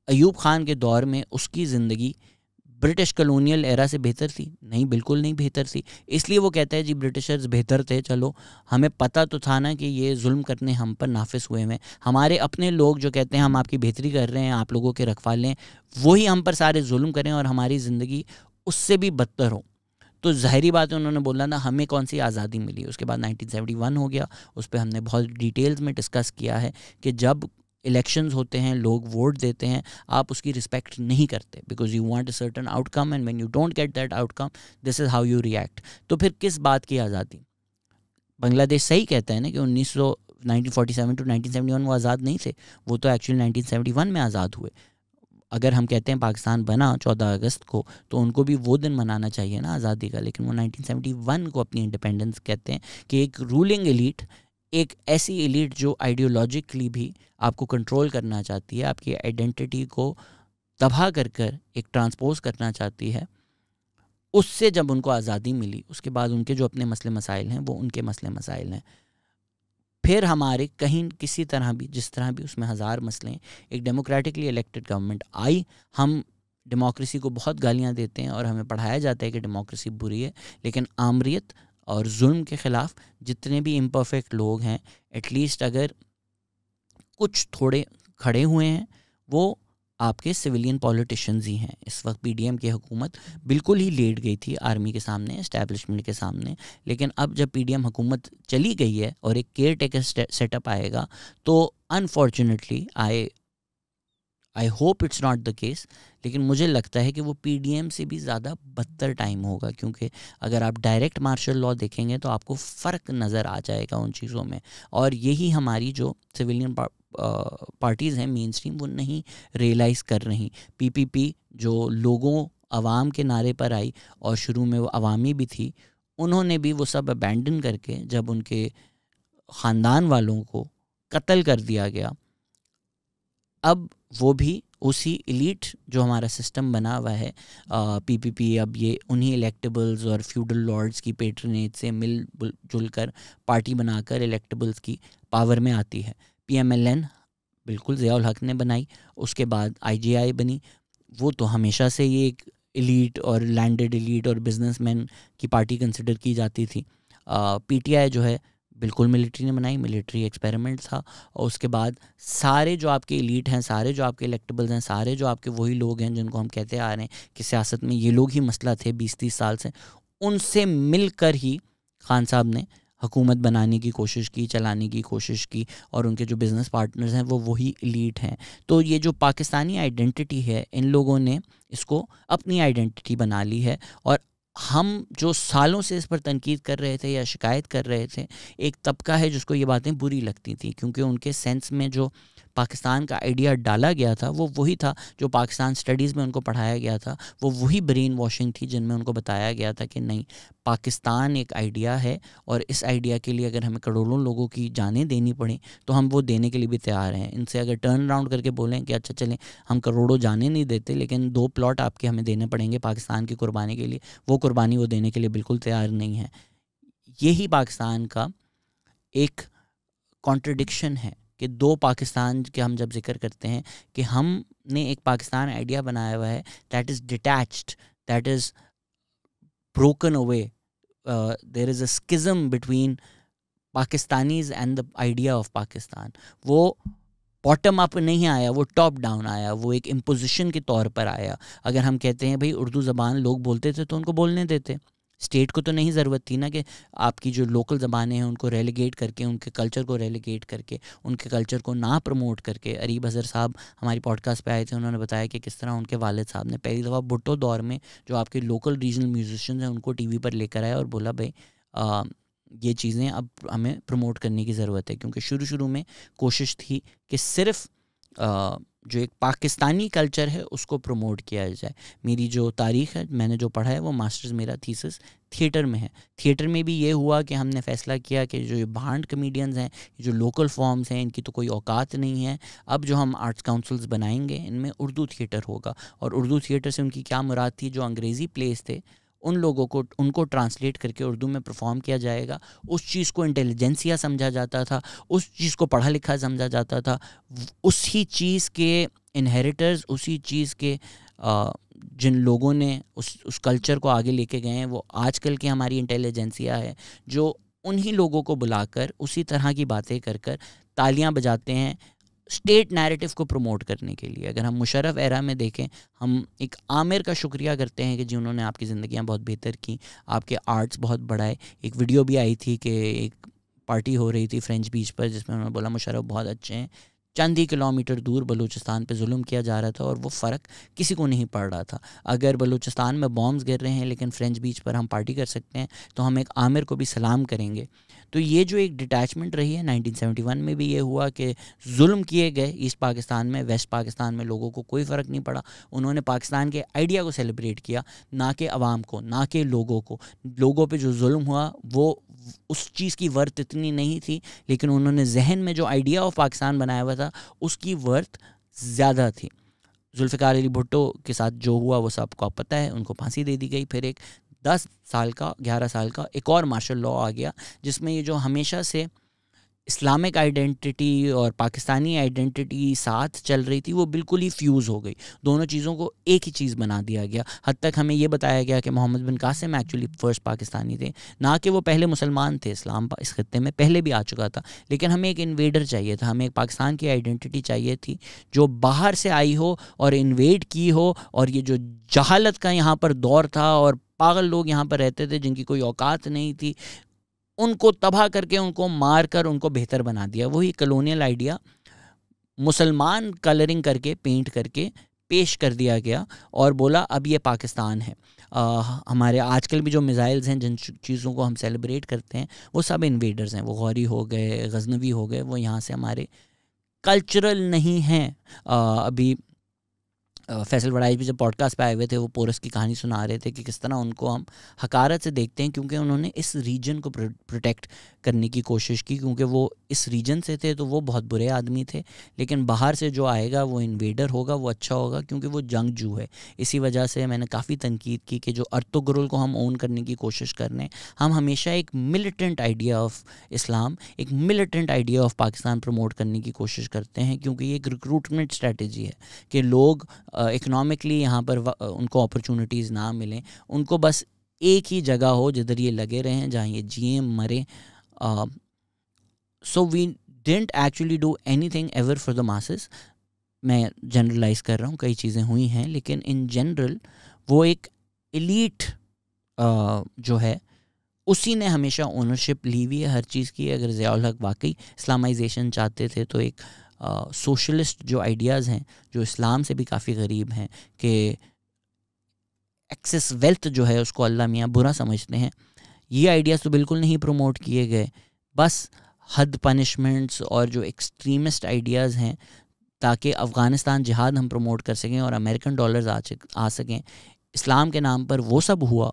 अयूब खान के दौर में उसकी ज़िंदगी ब्रिटिश कलोनियल एरा से बेहतर थी नहीं बिल्कुल नहीं बेहतर थी इसलिए वो कहता है जी ब्रिटिशर्स बेहतर थे चलो हमें पता तो था ना कि ये जुल्म करने हम पर नाफिस हुए हैं हमारे अपने लोग जो कहते हैं हम आपकी बेहतरी कर रहे हैं आप लोगों के रखवाले हैं वही हम पर सारे जुल्म करें और हमारी ज़िंदगी उससे भी बदतर हो तो ज़ाहरी बात है उन्होंने बोला ना हमें कौन सी आज़ादी मिली उसके बाद 1971 हो गया उस पर हमने बहुत डिटेल्स में डिस्कस किया है कि जब इलेक्शंस होते हैं लोग वोट देते हैं आप उसकी रिस्पेक्ट नहीं करते because you want a certain outcome and when you don't get that outcome this is how you react तो फिर किस बात की आज़ादी बांग्लादेश सही कहते हैं ना कि उन्नीस 1947 टू 1971 वो आज़ाद नहीं थे वो तो एक्चुअली 1971 में आज़ाद हुए अगर हम कहते हैं पाकिस्तान बना चौदह अगस्त को तो उनको भी वो दिन मनाना चाहिए ना आज़ादी का लेकिन वो 1971 को अपनी इंडिपेंडेंस कहते हैं कि एक रूलिंग एलिट एक ऐसी एलीट जो आइडियोलॉजिकली भी आपको कंट्रोल करना चाहती है आपकी आइडेंटिटी को तबाह कर कर एक ट्रांसपोज करना चाहती है उससे जब उनको आज़ादी मिली उसके बाद उनके जो अपने मसले मसाइल हैं वो उनके मसले मसाइल हैं फिर हमारे कहीं किसी तरह भी जिस तरह भी उसमें हज़ार मसले एक डेमोक्रेटिकली इलेक्टेड गवर्नमेंट आई हम डेमोक्रेसी को बहुत गालियाँ देते हैं और हमें पढ़ाया जाता है कि डेमोक्रेसी बुरी है लेकिन आमरीत और जुल्म के ख़िलाफ़ जितने भी इम्परफेक्ट लोग हैं एटलीस्ट अगर कुछ थोड़े खड़े हुए हैं वो आपके सिविलियन पॉलिटिशियंस ही हैं इस वक्त पी की हुकूमत बिल्कुल ही लेट गई थी आर्मी के सामने इस्टेबलिशमेंट के सामने लेकिन अब जब पी हुकूमत चली गई है और एक केयर टेकर सेटअप आएगा तो unfortunately I I hope it's not the case लेकिन मुझे लगता है कि वो एम से भी ज़्यादा बदतर टाइम होगा क्योंकि अगर आप डायरेक्ट मार्शल लॉ देखेंगे तो आपको फ़र्क नज़र आ जाएगा उन चीज़ों में और यही हमारी जो सिविलियन पार्टीज़ हैं मेन स्ट्रीम वो नहीं रियलाइज़ कर रही पीपीपी जो लोगों आवाम के नारे पर आई और शुरू में वो अवामी भी थी उन्होंने भी वो सब अबेंडन करके जब उनके ख़ानदान वालों को कत्ल कर दिया गया अब वो भी उसी इलीट जो हमारा सिस्टम बना हुआ है पीपीपी अब ये उन्हीं इलेक्टेबल्स और फ्यूडल लॉर्ड्स की पेट्रनेज से मिल जुल कर पार्टी बनाकर इलेक्टेबल्स की पावर में आती है पीएमएलएन बिल्कुल ज़ियाउल हक ने बनाई उसके बाद आईजीआई बनी वो तो हमेशा से ये एक एलीट और लैंडेड एलीट और बिजनेसमैन की पार्टी कंसिडर की जाती थी पीटीआई जो है बिल्कुल मिलिट्री ने बनाई मिलिट्री एक्सपेरिमेंट था और उसके बाद सारे जो आपके एलीट हैं सारे जो आपके इलेक्टेबल्स हैं सारे जो आपके वही लोग हैं जिनको हम कहते आ रहे हैं कि सियासत में ये लोग ही मसला थे बीस तीस साल से उनसे मिलकर ही खान साहब ने हुकूमत बनाने की कोशिश की चलाने की कोशिश की और उनके जो बिज़नेस पार्टनर्स हैं वो वही इलीट हैं तो ये जो पाकिस्तानी आइडेंटिटी है इन लोगों ने इसको अपनी आइडेंटिटी बना ली है और हम जो सालों से इस पर तनकीद कर रहे थे या शिकायत कर रहे थे एक तबका है जिसको ये बातें बुरी लगती थी क्योंकि उनके सेंस में जो पाकिस्तान का आइडिया डाला गया था वो वही था जो पाकिस्तान स्टडीज़ में उनको पढ़ाया गया था वो वही ब्रेन वॉशिंग थी जिनमें उनको बताया गया था कि नहीं पाकिस्तान एक आइडिया है और इस आइडिया के लिए अगर हमें करोड़ों लोगों की जानें देनी पड़े तो हम वो देने के लिए भी तैयार हैं इनसे अगर टर्न अराउंड करके बोलें कि अच्छा चलें हम करोड़ों जाने नहीं देते लेकिन दो प्लॉट आपके हमें देने पड़ेंगे पाकिस्तान की कुर्बानी के लिए वो कुर्बानी वो देने के लिए बिल्कुल तैयार नहीं है यही पाकिस्तान का एक कॉन्ट्रडिक्शन है कि दो पाकिस्तान के हम जब जिक्र करते हैं कि हमने एक पाकिस्तान आइडिया बनाया हुआ है that is detached that is broken away there is a schism between Pakistanis and the idea of Pakistan वो बॉटम अप नहीं आया वो टॉप डाउन आया वो एक इम्पोजिशन के तौर पर आया अगर हम कहते हैं भाई उर्दू ज़बान लोग बोलते थे तो उनको बोलने देते स्टेट को तो नहीं ज़रूरत थी ना कि आपकी जो लोकल ज़बानें हैं उनको रेलीगेट करके उनके कल्चर को रेलीगेट करके उनके कल्चर को ना प्रमोट करके अरीब अज़हर साहब हमारी पॉडकास्ट पे आए थे उन्होंने बताया कि किस तरह उनके वालद साहब ने पहली दफ़ा भुट्टो दौर में जो आपके लोकल रीजनल म्यूजिशन हैं उनको टी पर लेकर आए और बोला भाई ये चीज़ें अब हमें प्रमोट करने की ज़रूरत है क्योंकि शुरू शुरू में कोशिश थी कि सिर्फ जो एक पाकिस्तानी कल्चर है उसको प्रमोट किया जाए मेरी जो तारीख है मैंने जो पढ़ा है वो मास्टर्स मेरा थीसिस थिएटर में है थिएटर में भी ये हुआ कि हमने फैसला किया कि जो भांड कमेडियंस हैं जो लोकल फॉर्म्स हैं इनकी तो कोई औकात नहीं है अब जो हम आर्ट्स काउंसिल्स बनाएंगे इनमें उर्दू थिएटर होगा और उर्दू थिएटर से उनकी क्या मुराद थी जो अंग्रेज़ी प्लेस थे उन लोगों को उनको ट्रांसलेट करके उर्दू में परफॉर्म किया जाएगा उस चीज़ को इंटेलिजेंसिया समझा जाता था उस चीज़ को पढ़ा लिखा समझा जाता था उसी चीज़ के इनहेरिटर्स उसी चीज़ के आ, जिन लोगों ने उस उस कल्चर को आगे लेके गए हैं वो आजकल की हमारी इंटेलिजेंसिया है जो उन्हीं लोगों को बुलाकर उसी तरह की बातें कर कर तालियां बजाते हैं स्टेट नैरेटिव को प्रमोट करने के लिए अगर हम मुशरफ एरा में देखें हम एक आमिर का शुक्रिया करते हैं कि जी उन्होंने आपकी ज़िंदियाँ बहुत बेहतर की आपके आर्ट्स बहुत बढ़ाए एक वीडियो भी आई थी कि एक पार्टी हो रही थी फ्रेंच बीच पर जिसमें उन्होंने बोला मुशरफ बहुत अच्छे हैं चंद ही किलोमीटर दूर बलूचिस्तान पे जुल्म किया जा रहा था और वो फ़र्क किसी को नहीं पड़ रहा था अगर बलूचिस्तान में बॉम्ब्स गिर रहे हैं लेकिन फ्रेंच बीच पर हम पार्टी कर सकते हैं तो हम एक आमिर को भी सलाम करेंगे तो ये जो एक डिटैचमेंट रही है 1971 में भी ये हुआ कि जुल्म किए गए ईस्ट पाकिस्तान में वेस्ट पाकिस्तान में लोगों को कोई फ़र्क नहीं पड़ा उन्होंने पाकिस्तान के आइडिया को सेलिब्रेट किया ना कि आवाम को ना कि लोगों को लोगों पर जो जुल्म हुआ वो उस चीज़ की वर्त इतनी नहीं थी लेकिन उन्होंने जहन में जो आइडिया ऑफ पाकिस्तान बनाया हुआ था था उसकी वर्थ ज़्यादा थी जुल्फ़िकार अली भुट्टो के साथ जो हुआ वो सबको आप पता है उनको फांसी दे दी गई फिर एक दस साल का ग्यारह साल का एक और मार्शल लॉ आ गया जिसमें ये जो हमेशा से इस्लामिक आइडेंटिटी और पाकिस्तानी आइडेंटिटी साथ चल रही थी वो बिल्कुल ही फ्यूज़ हो गई दोनों चीज़ों को एक ही चीज़ बना दिया गया हद तक हमें ये बताया गया कि मोहम्मद बिन कासिम एक्चुअली फ़र्स्ट पाकिस्तानी थे ना कि वो पहले मुसलमान थे इस्लाम इस खत्े में पहले भी आ चुका था लेकिन हमें एक इन्वेडर चाहिए था हमें एक पाकिस्तान की आइडेंटिटी चाहिए थी जो बाहर से आई हो और इन्वेड की हो और ये जो जहालत का यहाँ पर दौर था और पागल लोग यहाँ पर रहते थे जिनकी कोई औकात नहीं थी उनको तबाह करके उनको मार कर उनको बेहतर बना दिया वही कलोनियल आइडिया मुसलमान कलरिंग करके पेंट करके पेश कर दिया गया और बोला अब ये पाकिस्तान है आ, हमारे आजकल भी जो मिज़ाइल्स हैं जिन चीज़ों को हम सेलिब्रेट करते हैं वो सब इन्वेडर्स हैं वो गौरी हो गए गजनवी हो गए वो यहाँ से हमारे कल्चरल नहीं हैं अभी फैसल वड़ाई भी जब पॉडकास्ट पे आए हुए थे वो पोरस की कहानी सुना रहे थे कि किस तरह उनको हम हकारत से देखते हैं क्योंकि उन्होंने इस रीजन को प्रोटेक्ट करने की कोशिश की क्योंकि वो इस रीजन से थे तो वो बहुत बुरे आदमी थे लेकिन बाहर से जो आएगा वो इन्वेडर होगा वो अच्छा होगा क्योंकि वो जंग जू है इसी वजह से मैंने काफ़ी तनकीद की कि जो अर्तुगरुल को हम ओन करने की कोशिश कर रहे हैं हम हमेशा एक मिलिटेंट आइडिया ऑफ इस्लाम एक militant idea of Pakistan promote करने की कोशिश करते हैं क्योंकि ये एक रिक्रूटमेंट स्ट्रेटजी है कि लोग इकोनॉमिकली यहाँ पर उनको अपॉर्चुनिटीज़ ना मिलें उनको बस एक ही जगह हो जिधर ये लगे रहें जहाँ ये जिए मरे so we don't actually do anything ever for the masses मैं जनरलाइज कर रहा हूँ कई चीज़ें हुई हैं लेकिन इन जनरल वो एक एलीट जो है उसी ने हमेशा ओनरशिप ली हुई है हर चीज़ की अगर ज़ियाल हक वाकई इस्लामाइजेशन चाहते थे तो एक सोशलिस्ट जो आइडियाज़ हैं जो इस्लाम से भी काफ़ी गरीब हैं कि एक्सेस वेल्थ जो है उसको अल्लाह मियाँ बुरा समझते हैं ये आइडियाज़ तो बिल्कुल नहीं प्रमोट किए गए बस हद पनिशमेंट्स और जो एक्सट्रीमिस्ट आइडियाज़ हैं ताकि अफ़गानिस्तान जिहाद हम प्रमोट कर सकें और अमेरिकन डॉलर्स आ आ सकें इस्लाम के नाम पर वो सब हुआ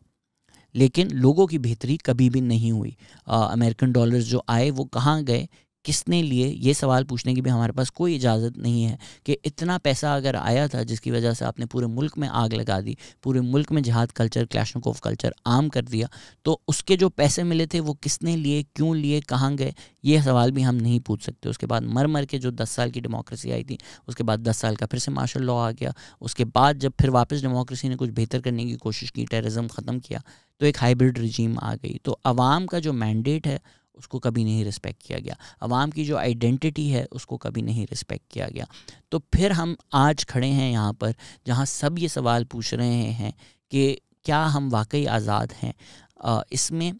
लेकिन लोगों की बेहतरी कभी भी नहीं हुई अमेरिकन डॉलर्स जो आए वो कहाँ गए किसने लिए ये सवाल पूछने की भी हमारे पास कोई इजाज़त नहीं है कि इतना पैसा अगर आया था जिसकी वजह से आपने पूरे मुल्क में आग लगा दी पूरे मुल्क में जहाद कल्चर ऑफ कल्चर आम कर दिया तो उसके जो पैसे मिले थे वो किसने लिए क्यों लिए कहाँ गए ये सवाल भी हम नहीं पूछ सकते उसके बाद मर मर के जो दस साल की डेमोक्रेसी आई थी उसके बाद दस साल का फिर से मार्शल लॉ आ गया उसके बाद जब फिर वापस डेमोक्रेसी ने कुछ बेहतर करने की कोशिश की टेररिज्म ख़त्म किया तो एक हाइब्रिड रिजीम आ गई तो आवाम का जो मैंडेट है उसको कभी नहीं रिस्पेक्ट किया गया आवाम की जो आइडेंटिटी है उसको कभी नहीं रिस्पेक्ट किया गया तो फिर हम आज खड़े हैं यहाँ पर जहाँ सब ये सवाल पूछ रहे हैं कि क्या हम वाकई आज़ाद हैं इसमें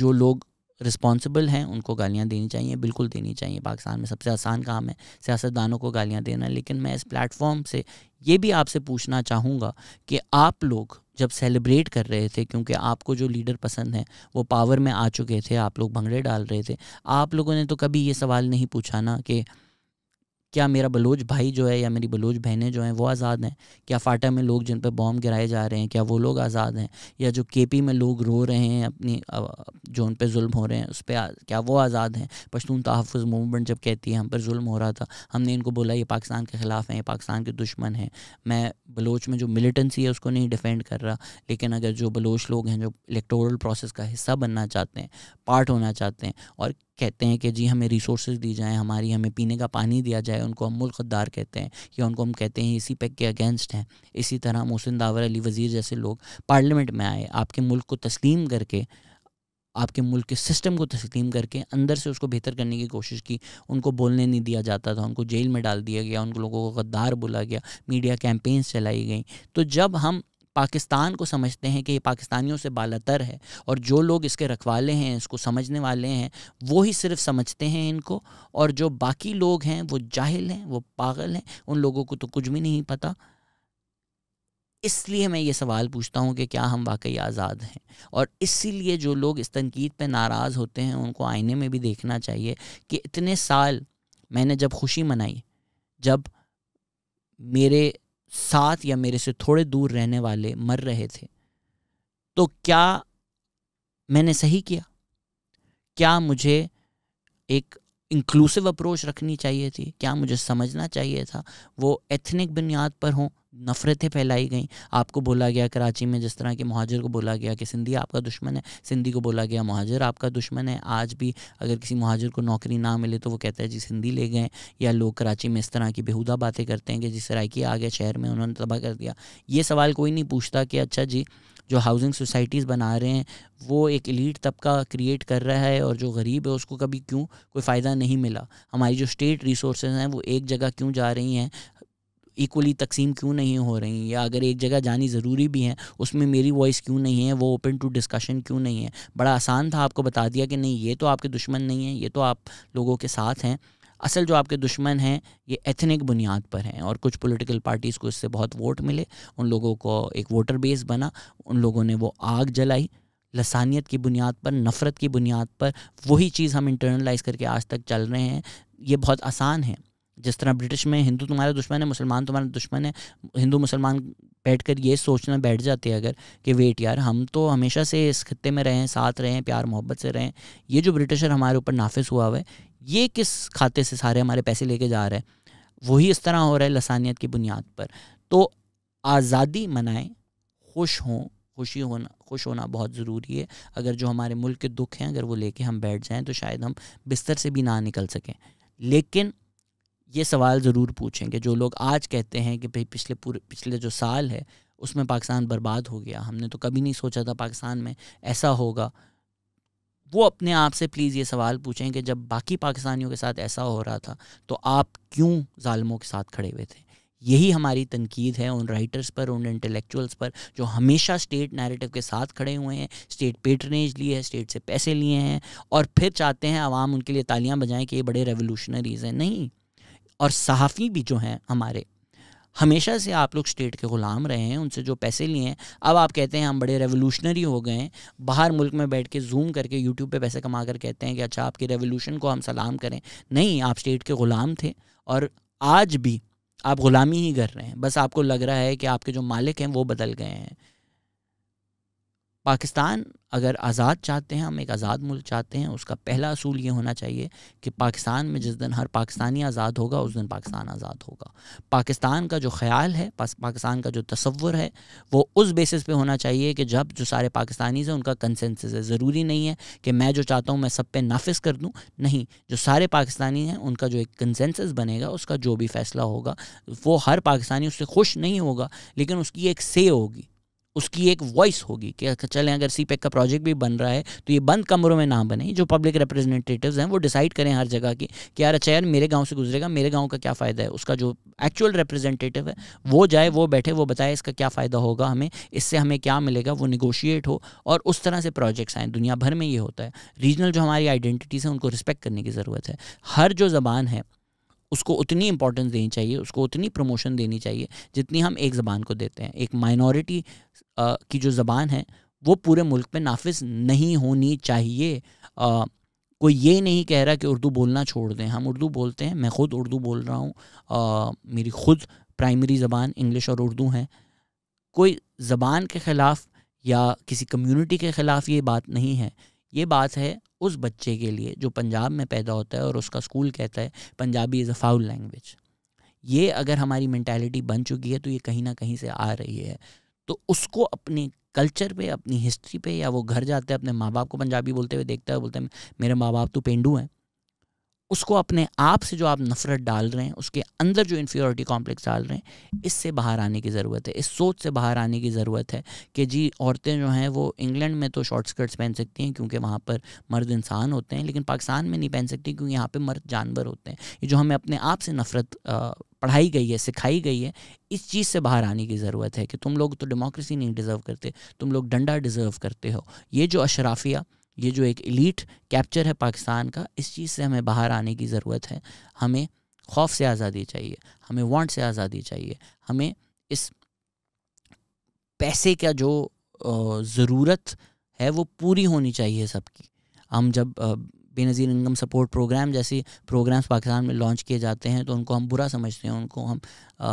जो लोग रिस्पॉन्सिबल हैं उनको गालियाँ देनी चाहिए बिल्कुल देनी चाहिए पाकिस्तान में सबसे आसान काम है सियासतदानों को गालियाँ देना लेकिन मैं इस प्लेटफॉर्म से ये भी आपसे पूछना चाहूँगा कि आप लोग जब सेलिब्रेट कर रहे थे क्योंकि आपको जो लीडर पसंद हैं वो पावर में आ चुके थे आप लोग भंगड़े डाल रहे थे आप लोगों ने तो कभी ये सवाल नहीं पूछा ना कि क्या मेरा बलोच भाई जो है या मेरी बलोच बहनें जो हैं वो आज़ाद हैं क्या फाटा में लोग जिन पर बॉम्ब गिराए जा रहे हैं क्या वो लोग आज़ाद हैं या जो केपी में लोग रो रहे हैं अपनी जो उन पर जुल्म हो रहे हैं उस पर क्या वो आज़ाद हैं पश्तून तहफ़ मूवमेंट जब कहती है हम पर जुल्म हो रहा था हमने इनको बोला ये पाकिस्तान के ख़िलाफ़ हैं ये पाकिस्तान के दुश्मन हैं मैं बलोच में जो मिलिटेंसी है उसको नहीं डिफेंड कर रहा लेकिन अगर जो बलोच लोग हैं जो इलेक्टोरल प्रोसेस का हिस्सा बनना चाहते हैं पार्ट होना चाहते हैं और कहते हैं कि जी हमें रिसोर्सेज दी जाएँ हमारी हमें पीने का पानी दिया जाए उनको हम मुल्कदार कहते हैं या उनको हम कहते हैं इसी पैक के अगेंस्ट हैं इसी तरह मोहसिन दावर अली वज़ीर जैसे लोग पार्लियामेंट में आए आपके मुल्क को तस्लीम करके आपके मुल्क के सिस्टम को तस्लीम करके अंदर से उसको बेहतर करने की कोशिश की उनको बोलने नहीं दिया जाता था उनको जेल में डाल दिया गया उन लोगों को गद्दार बोला गया मीडिया कैंपेन्स चलाई गई तो जब हम पाकिस्तान को समझते हैं कि ये पाकिस्तानियों से बालतर है और जो लोग इसके रखवाले हैं इसको समझने वाले हैं वो ही सिर्फ समझते हैं इनको और जो बाकी लोग हैं वो जाहिल हैं वो पागल हैं उन लोगों को तो कुछ भी नहीं पता इसलिए मैं ये सवाल पूछता हूँ कि क्या हम वाकई आज़ाद हैं और इसीलिए जो लोग इस तनकीद पर नाराज़ होते हैं उनको आईने में भी देखना चाहिए कि इतने साल मैंने जब खुशी मनाई जब मेरे साथ या मेरे से थोड़े दूर रहने वाले मर रहे थे तो क्या मैंने सही किया क्या मुझे एक इंक्लूसिव अप्रोच रखनी चाहिए थी क्या मुझे समझना चाहिए था वो एथनिक बुनियाद पर हों नफ़रतें फैलाई गई आपको बोला गया कराची में जिस तरह के महाजर को बोला गया कि सिंधी आपका दुश्मन है सिंधी को बोला गया महाजर आपका दुश्मन है आज भी अगर किसी महाजर को नौकरी ना मिले तो वो कहता है जी सिंधी ले गए या लोग कराची में इस तरह की बेहुदा बातें करते हैं कि जी सरायकी आ गया शहर में उन्होंने तबाह कर दिया ये सवाल कोई नहीं पूछता कि अच्छा जी जो हाउसिंग सोसाइटीज़ बना रहे हैं वो एक इलीट तबका क्रिएट कर रहा है और जो गरीब है उसको कभी क्यों कोई फ़ायदा नहीं मिला हमारी जो स्टेट रिसोर्स हैं वो एक जगह क्यों जा रही हैं इक्वली तकसीम क्यों नहीं हो रही या अगर एक जगह जानी ज़रूरी भी है उसमें मेरी वॉइस क्यों नहीं है वो ओपन टू डिस्कशन क्यों नहीं है बड़ा आसान था आपको बता दिया कि नहीं ये तो आपके दुश्मन नहीं है ये तो आप लोगों के साथ हैं असल जो आपके दुश्मन हैं ये एथनिक बुनियाद पर हैं और कुछ पॉलिटिकल पार्टीज़ को इससे बहुत वोट मिले उन लोगों को एक वोटर बेस बना उन लोगों ने वो आग जलाई लसानियत की बुनियाद पर नफ़रत की बुनियाद पर वही चीज़ हम इंटरनलाइज करके आज तक चल रहे हैं ये बहुत आसान है जिस तरह ब्रिटिश में हिंदू तुम्हारा दुश्मन है मुसलमान तुम्हारा दुश्मन है हिंदू मुसलमान बैठ कर ये सोचना बैठ जाते हैं अगर कि वेट यार हम तो हमेशा से इस खत्ते में रहें साथ रहें प्यार मोहब्बत से रहें ये जो ब्रिटिशर हमारे ऊपर नाफिस हुआ हुआ है ये किस खाते से सारे हमारे पैसे लेके जा रहे हैं वही इस तरह हो रहा है लसानियत की बुनियाद पर तो आज़ादी मनाएं खुश हों खुशी होना खुश होना बहुत ज़रूरी है अगर जो हमारे मुल्क के दुख हैं अगर वो लेके हम बैठ जाएं तो शायद हम बिस्तर से भी ना निकल सकें लेकिन ये सवाल ज़रूर पूछेंगे जो लोग आज कहते हैं कि भाई पिछले पूरे पिछले जो साल है उसमें पाकिस्तान बर्बाद हो गया हमने तो कभी नहीं सोचा था पाकिस्तान में ऐसा होगा वो अपने आप से प्लीज़ ये सवाल पूछें कि जब बाकी पाकिस्तानियों के साथ ऐसा हो रहा था तो आप क्यों ालमों के साथ खड़े हुए थे यही हमारी तनकीद है उन राइटर्स पर उन इंटेलेक्चुअल्स पर जो हमेशा स्टेट नैरेटिव के साथ खड़े हुए हैं स्टेट पेटनेज लिए है स्टेट से पैसे लिए हैं और फिर चाहते हैं आवाम उनके लिए तालियां बजाएं कि ये बड़े रेवोल्यूशनरीज़ हैं नहीं और सहाफ़ी भी जो हैं हमारे हमेशा से आप लोग स्टेट के ग़ुलाम रहे हैं उनसे जो पैसे लिए हैं अब आप कहते हैं हम बड़े रेवोल्यूशनरी हो गए हैं बाहर मुल्क में बैठ के जूम करके यूट्यूब पे पैसे कमा कर कहते हैं कि अच्छा आपकी रेवोल्यूशन को हम सलाम करें नहीं आप स्टेट के ग़ुलाम थे और आज भी आप ग़ुलामी ही कर रहे हैं बस आपको लग रहा है कि आपके जो मालिक हैं वो बदल गए हैं पाकिस्तान अगर आज़ाद चाहते हैं हम एक आज़ाद मुल्क चाहते हैं उसका पहला असूल ये होना चाहिए कि पाकिस्तान में जिस दिन हर पाकिस्तानी आज़ाद होगा उस दिन पाकिस्तान आज़ाद होगा पाकिस्तान का जो ख्याल है पाकिस्तान का जो तस्वुर है वो उस बेसिस पे होना चाहिए कि जब जो सारे पाकिस्तानी हैं उनका कंसेंसस है ज़रूरी नहीं है कि मैं जो चाहता हूँ मैं सब पे नाफिज कर दूँ नहीं जो सारे पाकिस्तानी हैं उनका जो एक कंसेंसस बनेगा उसका जो भी फ़ैसला होगा वो हर पाकिस्तानी उससे खुश नहीं होगा लेकिन उसकी एक से होगी उसकी एक वॉइस होगी कि अच्छा, चलें अगर सी पैक e का प्रोजेक्ट भी बन रहा है तो ये बंद कमरों में ना बने जो पब्लिक रिप्रेजेंटेटिव हैं वो डिसाइड करें हर जगह की कि यार अच्छा यार मेरे गाँव से गुजरेगा मेरे गाँव का क्या फ़ायदा है उसका जो एक्चुअल रिप्रेजेंटेटिव है वो जाए वो बैठे वो बताए इसका क्या फ़ायदा होगा हमें इससे हमें क्या मिलेगा वो निगोशिएट हो और उस तरह से प्रोजेक्ट्स आएँ दुनिया भर में ये होता है रीजनल जो हमारी आइडेंटिटीज़ हैं उनको रिस्पेक्ट करने की ज़रूरत है हर जो ज़बान है उसको उतनी इंपॉर्टेंस देनी चाहिए उसको उतनी प्रमोशन देनी चाहिए जितनी हम एक ज़बान को देते हैं एक माइनॉरिटी की जो ज़बान है वो पूरे मुल्क में नाफिज नहीं होनी चाहिए आ, कोई ये नहीं कह रहा कि उर्दू बोलना छोड़ दें हम उर्दू बोलते हैं मैं ख़ुद उर्दू बोल रहा हूँ मेरी ख़ुद प्राइमरी ज़बान इंग्लिश और उर्दू है कोई ज़बान के ख़िलाफ़ या किसी कम्युनिटी के ख़िलाफ़ ये बात नहीं है ये बात है उस बच्चे के लिए जो पंजाब में पैदा होता है और उसका स्कूल कहता है Punjabi is a foul language ये अगर हमारी मैंटेलिटी बन चुकी है तो ये कहीं ना कहीं से आ रही है तो उसको अपने कल्चर पे अपनी हिस्ट्री पे या वो घर जाते हैं अपने माँ बाप को पंजाबी बोलते हुए देखता है बोलते हैं मेरे माँ बाप तो पेंडू हैं उसको अपने आप से जो आप नफरत डाल रहे हैं उसके अंदर जो इन्फियोरिटी कॉम्प्लेक्स डाल रहे हैं इससे बाहर आने की ज़रूरत है इस सोच से बाहर आने की ज़रूरत है कि जी औरतें जो हैं वो इंग्लैंड में तो शॉर्ट स्कर्ट्स पहन सकती हैं क्योंकि वहाँ पर मर्द इंसान होते हैं लेकिन पाकिस्तान में नहीं पहन सकती क्योंकि यहाँ पर मर्द जानवर होते हैं ये जो हमें अपने आप से नफरत पढ़ाई गई है सिखाई गई है इस चीज़ से बाहर आने की ज़रूरत है कि तुम लोग तो डेमोक्रेसी नहीं डिज़र्व करते तुम लोग डंडा डिज़र्व करते हो ये जो अशराफिया ये जो एक इलीट कैप्चर है पाकिस्तान का इस चीज़ से हमें बाहर आने की ज़रूरत है हमें खौफ से आज़ादी चाहिए हमें वांट से आज़ादी चाहिए हमें इस पैसे का जो ज़रूरत है वो पूरी होनी चाहिए सबकी हम जब बेनज़ीर इनकम सपोर्ट प्रोग्राम जैसे प्रोग्राम्स पाकिस्तान में लॉन्च किए जाते हैं तो उनको हम बुरा समझते हैं उनको हम आ,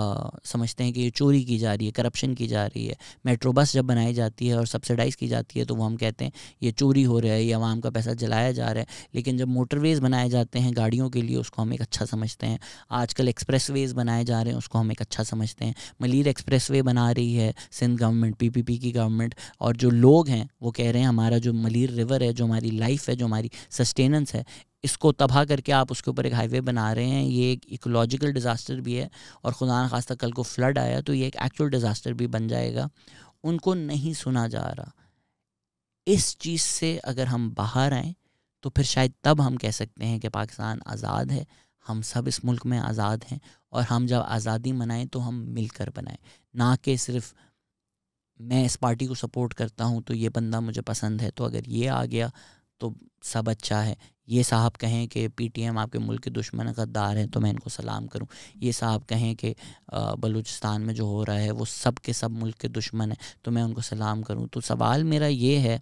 समझते हैं कि ये चोरी की जा रही है करप्शन की जा रही है मेट्रो बस जब बनाई जाती है और सब्सिडाइज़ की जाती है तो वो हम कहते हैं ये चोरी हो रहा है ये आवाम का पैसा जलाया जा रहा है लेकिन जब मोटरवेज़ बनाए जाते हैं गाड़ियों के लिए उसको हम एक अच्छा समझते हैं आजकल एक्सप्रेस वेज़ बनाए जा रहे हैं उसको हम एक अच्छा समझते हैं मलिर एक्सप्रेस वे बना रही है सिंध गवर्नमेंट पी की गवर्नमेंट और जो लोग हैं वो कह रहे हैं हमारा जो मलिर रिवर है जो हमारी लाइफ है जो हमारी सस्टेन मेंटेनेंस है इसको तबाह करके आप उसके ऊपर एक हाईवे बना रहे हैं ये एक इकोलॉजिकल डिज़ास्टर भी है और खुदा खास्ता कल को फ्लड आया तो ये एक एक्चुअल डिज़ास्टर भी बन जाएगा उनको नहीं सुना जा रहा इस चीज़ से अगर हम बाहर आएँ तो फिर शायद तब हम कह सकते हैं कि पाकिस्तान आज़ाद है हम सब इस मुल्क में आज़ाद हैं और हम जब आज़ादी मनाएं तो हम मिलकर बनाएं ना कि सिर्फ मैं इस पार्टी को सपोर्ट करता हूं तो ये बंदा मुझे पसंद है तो अगर ये आ गया तो सब अच्छा है ये साहब कहें कि पीटीएम आपके मुल्क के दुश्मन गद्दार हैं तो मैं इनको सलाम करूं ये साहब कहें कि बलूचिस्तान में जो हो रहा है वो सब के सब मुल्क के दुश्मन हैं तो मैं उनको सलाम करूं तो सवाल मेरा ये है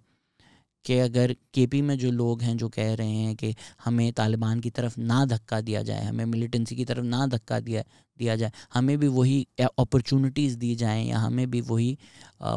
कि अगर केपी में जो लोग हैं जो कह रहे हैं कि हमें तालिबान की तरफ ना धक्का दिया जाए हमें मिलिटेंसी की तरफ ना धक्का दिया दिया जाए हमें भी वही अपॉर्चुनिटीज़ दी जाएँ या हमें भी वही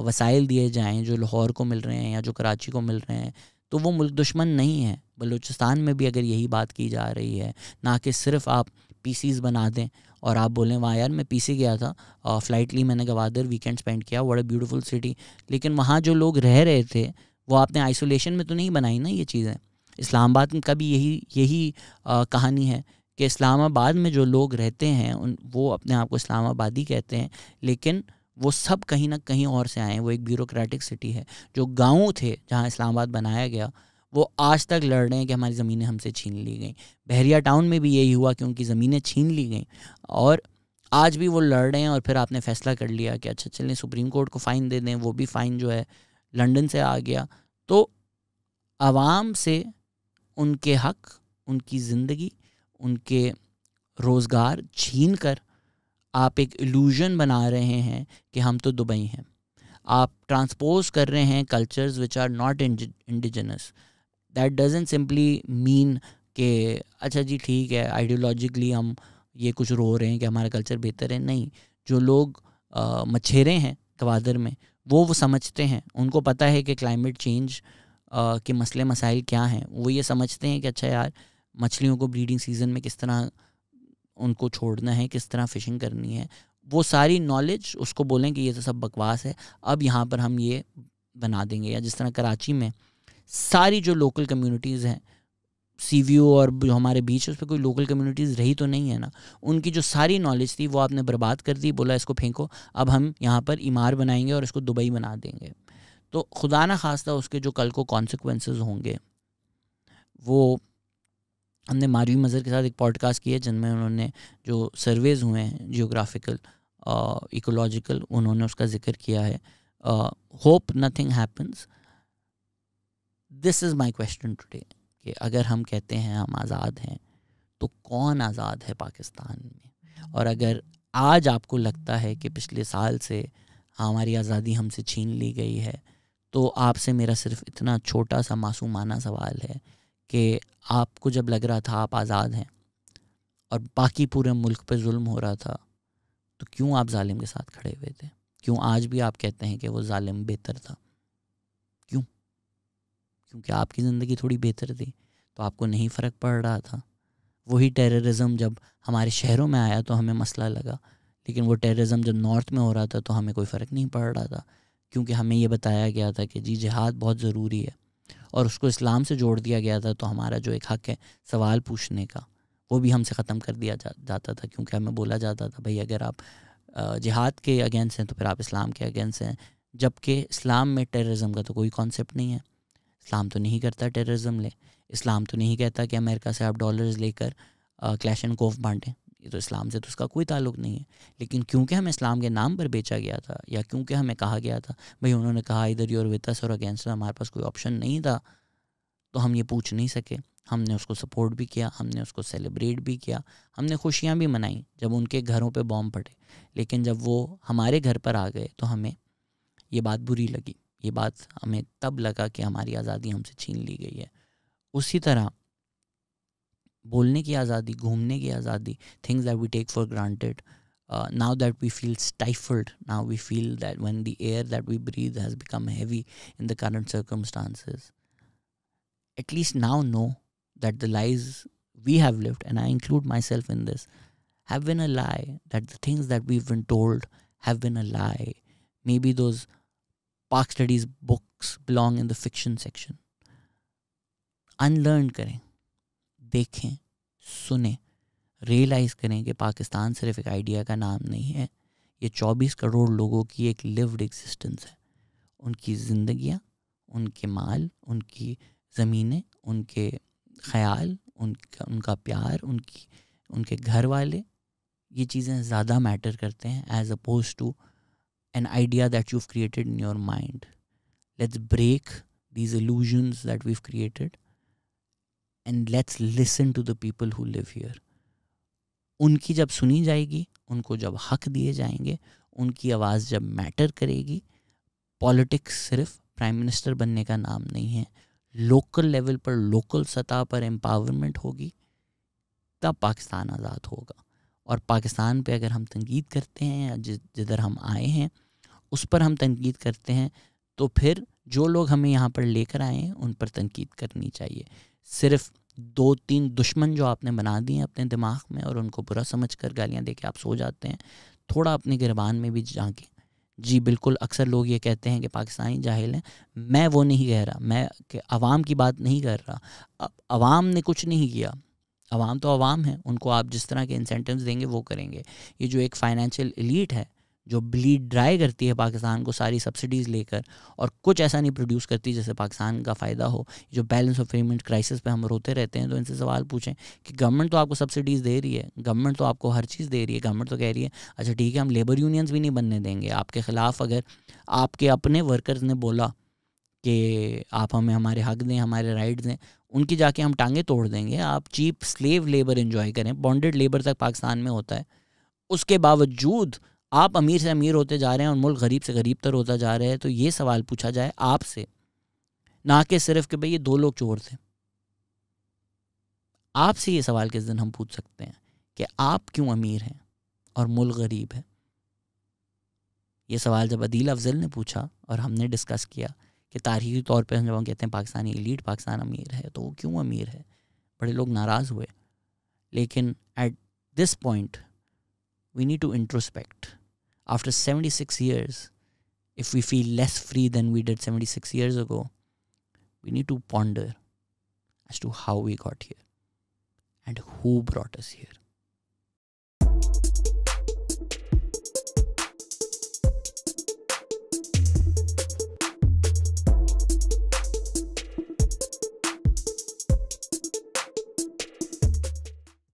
वसाइल दिए जाएँ जो लाहौर को मिल रहे हैं या जो कराची को मिल रहे हैं तो वो मुल्क दुश्मन नहीं है बलूचिस्तान में भी अगर यही बात की जा रही है ना कि सिर्फ आप पीसीज बना दें और आप बोलें वहाँ यार मैं पीसी गया था और फ्लाइटली मैंने गवादर वीकेंड स्पेंड किया वट अ ब्यूटीफुल सिटी लेकिन वहाँ जो लोग रह रहे थे वो आपने आइसोलेशन में तो नहीं बनाई ना ये चीज़ें इस्लामाबाद में कभी यही यही आ, कहानी है कि इस्लामाबाद में जो लोग रहते हैं उन वो अपने आप को इस्लामाबादी कहते हैं लेकिन वो सब कहीं ना कहीं और से आए हैं वो एक ब्यूरोक्रेटिक सिटी है जो गाँव थे जहाँ इस्लामाबाद बनाया गया वो आज तक लड़ रहे हैं कि हमारी ज़मीनें हमसे छीन ली गई बहरिया टाउन में भी यही हुआ कि उनकी ज़मीनें छीन ली गई और आज भी वो लड़ रहे हैं और फिर आपने फैसला कर लिया कि अच्छा चलें सुप्रीम कोर्ट को फ़ाइन दे दें वो भी फ़ाइन जो है लंदन से आ गया तो आवाम से उनके हक उनकी ज़िंदगी उनके रोज़गार छीन कर आप एक इल्यूजन बना रहे हैं कि हम तो दुबई हैं आप ट्रांसपोज कर रहे हैं cultures which are not indigenous that doesn't simply mean के अच्छा जी ठीक है आइडियोलॉजिकली हम ये कुछ रो रहे हैं कि हमारा कल्चर बेहतर है नहीं जो लोग मछेरे हैं गवादर में वो वो समझते हैं उनको पता है कि क्लाइमेट चेंज के मसले मसाइल क्या हैं वो ये समझते हैं कि अच्छा यार मछलियों को ब्रीडिंग सीज़न में किस तरह उनको छोड़ना है किस तरह फ़िशिंग करनी है वो सारी नॉलेज उसको बोलें कि ये तो सब बकवास है अब यहाँ पर हम ये बना देंगे या जिस तरह कराची में सारी जो लोकल कम्युनिटीज़ हैं सी वी ओ और जो हमारे बीच है उस पर कोई लोकल कम्युनिटीज़ रही तो नहीं है ना उनकी जो सारी नॉलेज थी वो आपने बर्बाद कर दी बोला इसको फेंको अब हम यहाँ पर इमार बनाएंगे और इसको दुबई बना देंगे तो खुदा ना खास्ता उसके जो कल को कॉन्सिक्वेंसेस होंगे वो हमने मारवी मज़र के साथ एक पॉडकास्ट किया जिनमें उन्होंने जो सर्वेज़ हुए हैं जियोग्राफिकल इकोलॉजिकल उन्होंने उसका जिक्र किया है hope nothing happens this is my question today कि अगर हम कहते हैं हम आज़ाद हैं तो कौन आज़ाद है पाकिस्तान में और अगर आज आपको लगता है कि पिछले साल से हमारी आज़ादी हमसे छीन ली गई है तो आपसे मेरा सिर्फ इतना छोटा सा मासूमाना सवाल है कि आपको जब लग रहा था आप आज़ाद हैं और बाकी पूरे मुल्क पे जुल्म हो रहा था तो क्यों आप ालिम के साथ खड़े हुए थे क्यों आज भी आप कहते हैं कि वो ालिम बेहतर था क्यों क्योंकि आपकी ज़िंदगी थोड़ी बेहतर थी तो आपको नहीं फ़र्क पड़ रहा था वही टेररिज्म जब हमारे शहरों में आया तो हमें मसला लगा लेकिन वो टेररिज्म जब नॉर्थ में हो रहा था तो हमें कोई फ़र्क नहीं पड़ रहा था क्योंकि हमें यह बताया गया था कि जी जिहाद बहुत ज़रूरी है और उसको इस्लाम से जोड़ दिया गया था तो हमारा जो एक हक है सवाल पूछने का वो भी हमसे ख़त्म कर दिया जा, जाता था क्योंकि हमें बोला जाता था भाई अगर आप जिहाद के अगेंस्ट हैं तो फिर आप इस्लाम के अगेंस्ट हैं जबकि इस्लाम में टेररिज्म का तो कोई कॉन्सेप्ट नहीं है इस्लाम तो नहीं करता टेररिज्म ले इस्लाम तो नहीं कहता कि अमेरिका से आप डॉलर्स लेकर क्लैशन कोफ बांटें ये तो इस्लाम से तो उसका कोई ताल्लुक नहीं है लेकिन क्योंकि हमें इस्लाम के नाम पर बेचा गया था या क्योंकि हमें कहा गया था भाई उन्होंने कहा इधर योर विथ और अगेंस्ट हमारे पास कोई ऑप्शन नहीं था तो हम ये पूछ नहीं सके हमने उसको सपोर्ट भी किया हमने उसको सेलिब्रेट भी किया हमने खुशियाँ भी मनाई जब उनके घरों पर बॉम्ब फटे लेकिन जब वो हमारे घर पर आ गए तो हमें ये बात बुरी लगी ये बात हमें तब लगा कि हमारी आज़ादी हमसे छीन ली गई है उसी तरह बोलने की आज़ादी घूमने की आज़ादी things that we take for granted. Uh, now that we feel stifled, now we feel that when the air that we breathe has become heavy in the current circumstances, at least now know that the lies we have lived, and I include myself in this, have been a lie, that the things that we've been told have been a lie. Maybe those Park Studies books belong in the fiction section. Unlearned करें देखें सुने realise करें कि पाकिस्तान सिर्फ एक idea का नाम नहीं है ये 24 करोड़ लोगों की एक लिव्ड एग्जिस्टेंस है उनकी जिंदगियां उनके माल उनकी ज़मीनें उनके ख्याल उनका उनका प्यार उनकी उनके घर वाले ये चीज़ें ज़्यादा मैटर करते हैं as opposed to an idea that you created in your mind let's break these illusions that we created and let's listen to the people who live here उनकी जब सुनी जाएगी उनको जब हक दिए जाएंगे उनकी आवाज़ जब मैटर करेगी पॉलिटिक्स सिर्फ प्राइम मिनिस्टर बनने का नाम नहीं है लोकल लेवल पर लोकल सतह पर एम्पावरमेंट होगी तब पाकिस्तान आज़ाद होगा और पाकिस्तान पे अगर हम तनकीद करते हैं या जिधर हम आए हैं उस पर हम तनकीद करते हैं तो फिर जो लोग हमें यहाँ पर लेकर आए हैं उन पर तनकीद करनी चाहिए सिर्फ दो तीन दुश्मन जो आपने बना दिए अपने दिमाग में और उनको बुरा समझ कर गालियाँ दे के आप सो जाते हैं थोड़ा अपने गिरबान में भी जाके जी बिल्कुल अक्सर लोग ये कहते हैं कि पाकिस्तानी जाहिल हैं मैं वो नहीं कह रहा मैं कि आवाम की बात नहीं कर रहा अब आवाम ने कुछ नहीं किया आवाम तो आवाम है उनको आप जिस तरह के इंसेंटिव्स देंगे वो करेंगे ये जो एक फाइनेंशियल एलीट है जो ब्लीड ड्राई करती है पाकिस्तान को सारी सब्सिडीज़ लेकर और कुछ ऐसा नहीं प्रोड्यूस करती जैसे पाकिस्तान का फ़ायदा हो जो बैलेंस ऑफ पेमेंट क्राइसिस पे हम रोते रहते हैं तो इनसे सवाल पूछें कि गवर्नमेंट तो आपको सब्सिडीज़ दे रही है गवर्नमेंट तो आपको हर चीज़ दे रही है गवर्नमेंट तो कह रही है अच्छा ठीक है हम लेबर यूनियंस भी नहीं बनने देंगे आपके ख़िलाफ़ अगर आपके अपने वर्कर्स ने बोला कि आप हमें हमारे हक दें हमारे राइट दें उनकी जाके हम टांगे तोड़ देंगे आप चीप स्लेव लेबर इन्जॉय करें बॉन्डेड लेबर तक पाकिस्तान में होता है उसके बावजूद आप अमीर से अमीर होते जा रहे हैं और मुल्क गरीब से गरीब तर होता जा रहा है तो ये सवाल पूछा जाए आपसे ना कि सिर्फ कि भाई ये दो लोग चोर थे आपसे ये सवाल किस दिन हम पूछ सकते हैं कि आप क्यों अमीर हैं और मुल्क गरीब है ये सवाल जब अदील अफजल ने पूछा और हमने डिस्कस किया कि तारीखी तौर पर हम जब हम कहते हैं पाकिस्तानी एलीट पाकिस्तान अमीर है तो वो क्यों अमीर है बड़े लोग नाराज़ हुए लेकिन at this point we need to introspect after 76 years, if we feel less free than we did 76 years ago, we need to ponder as to how we got here and who brought us here.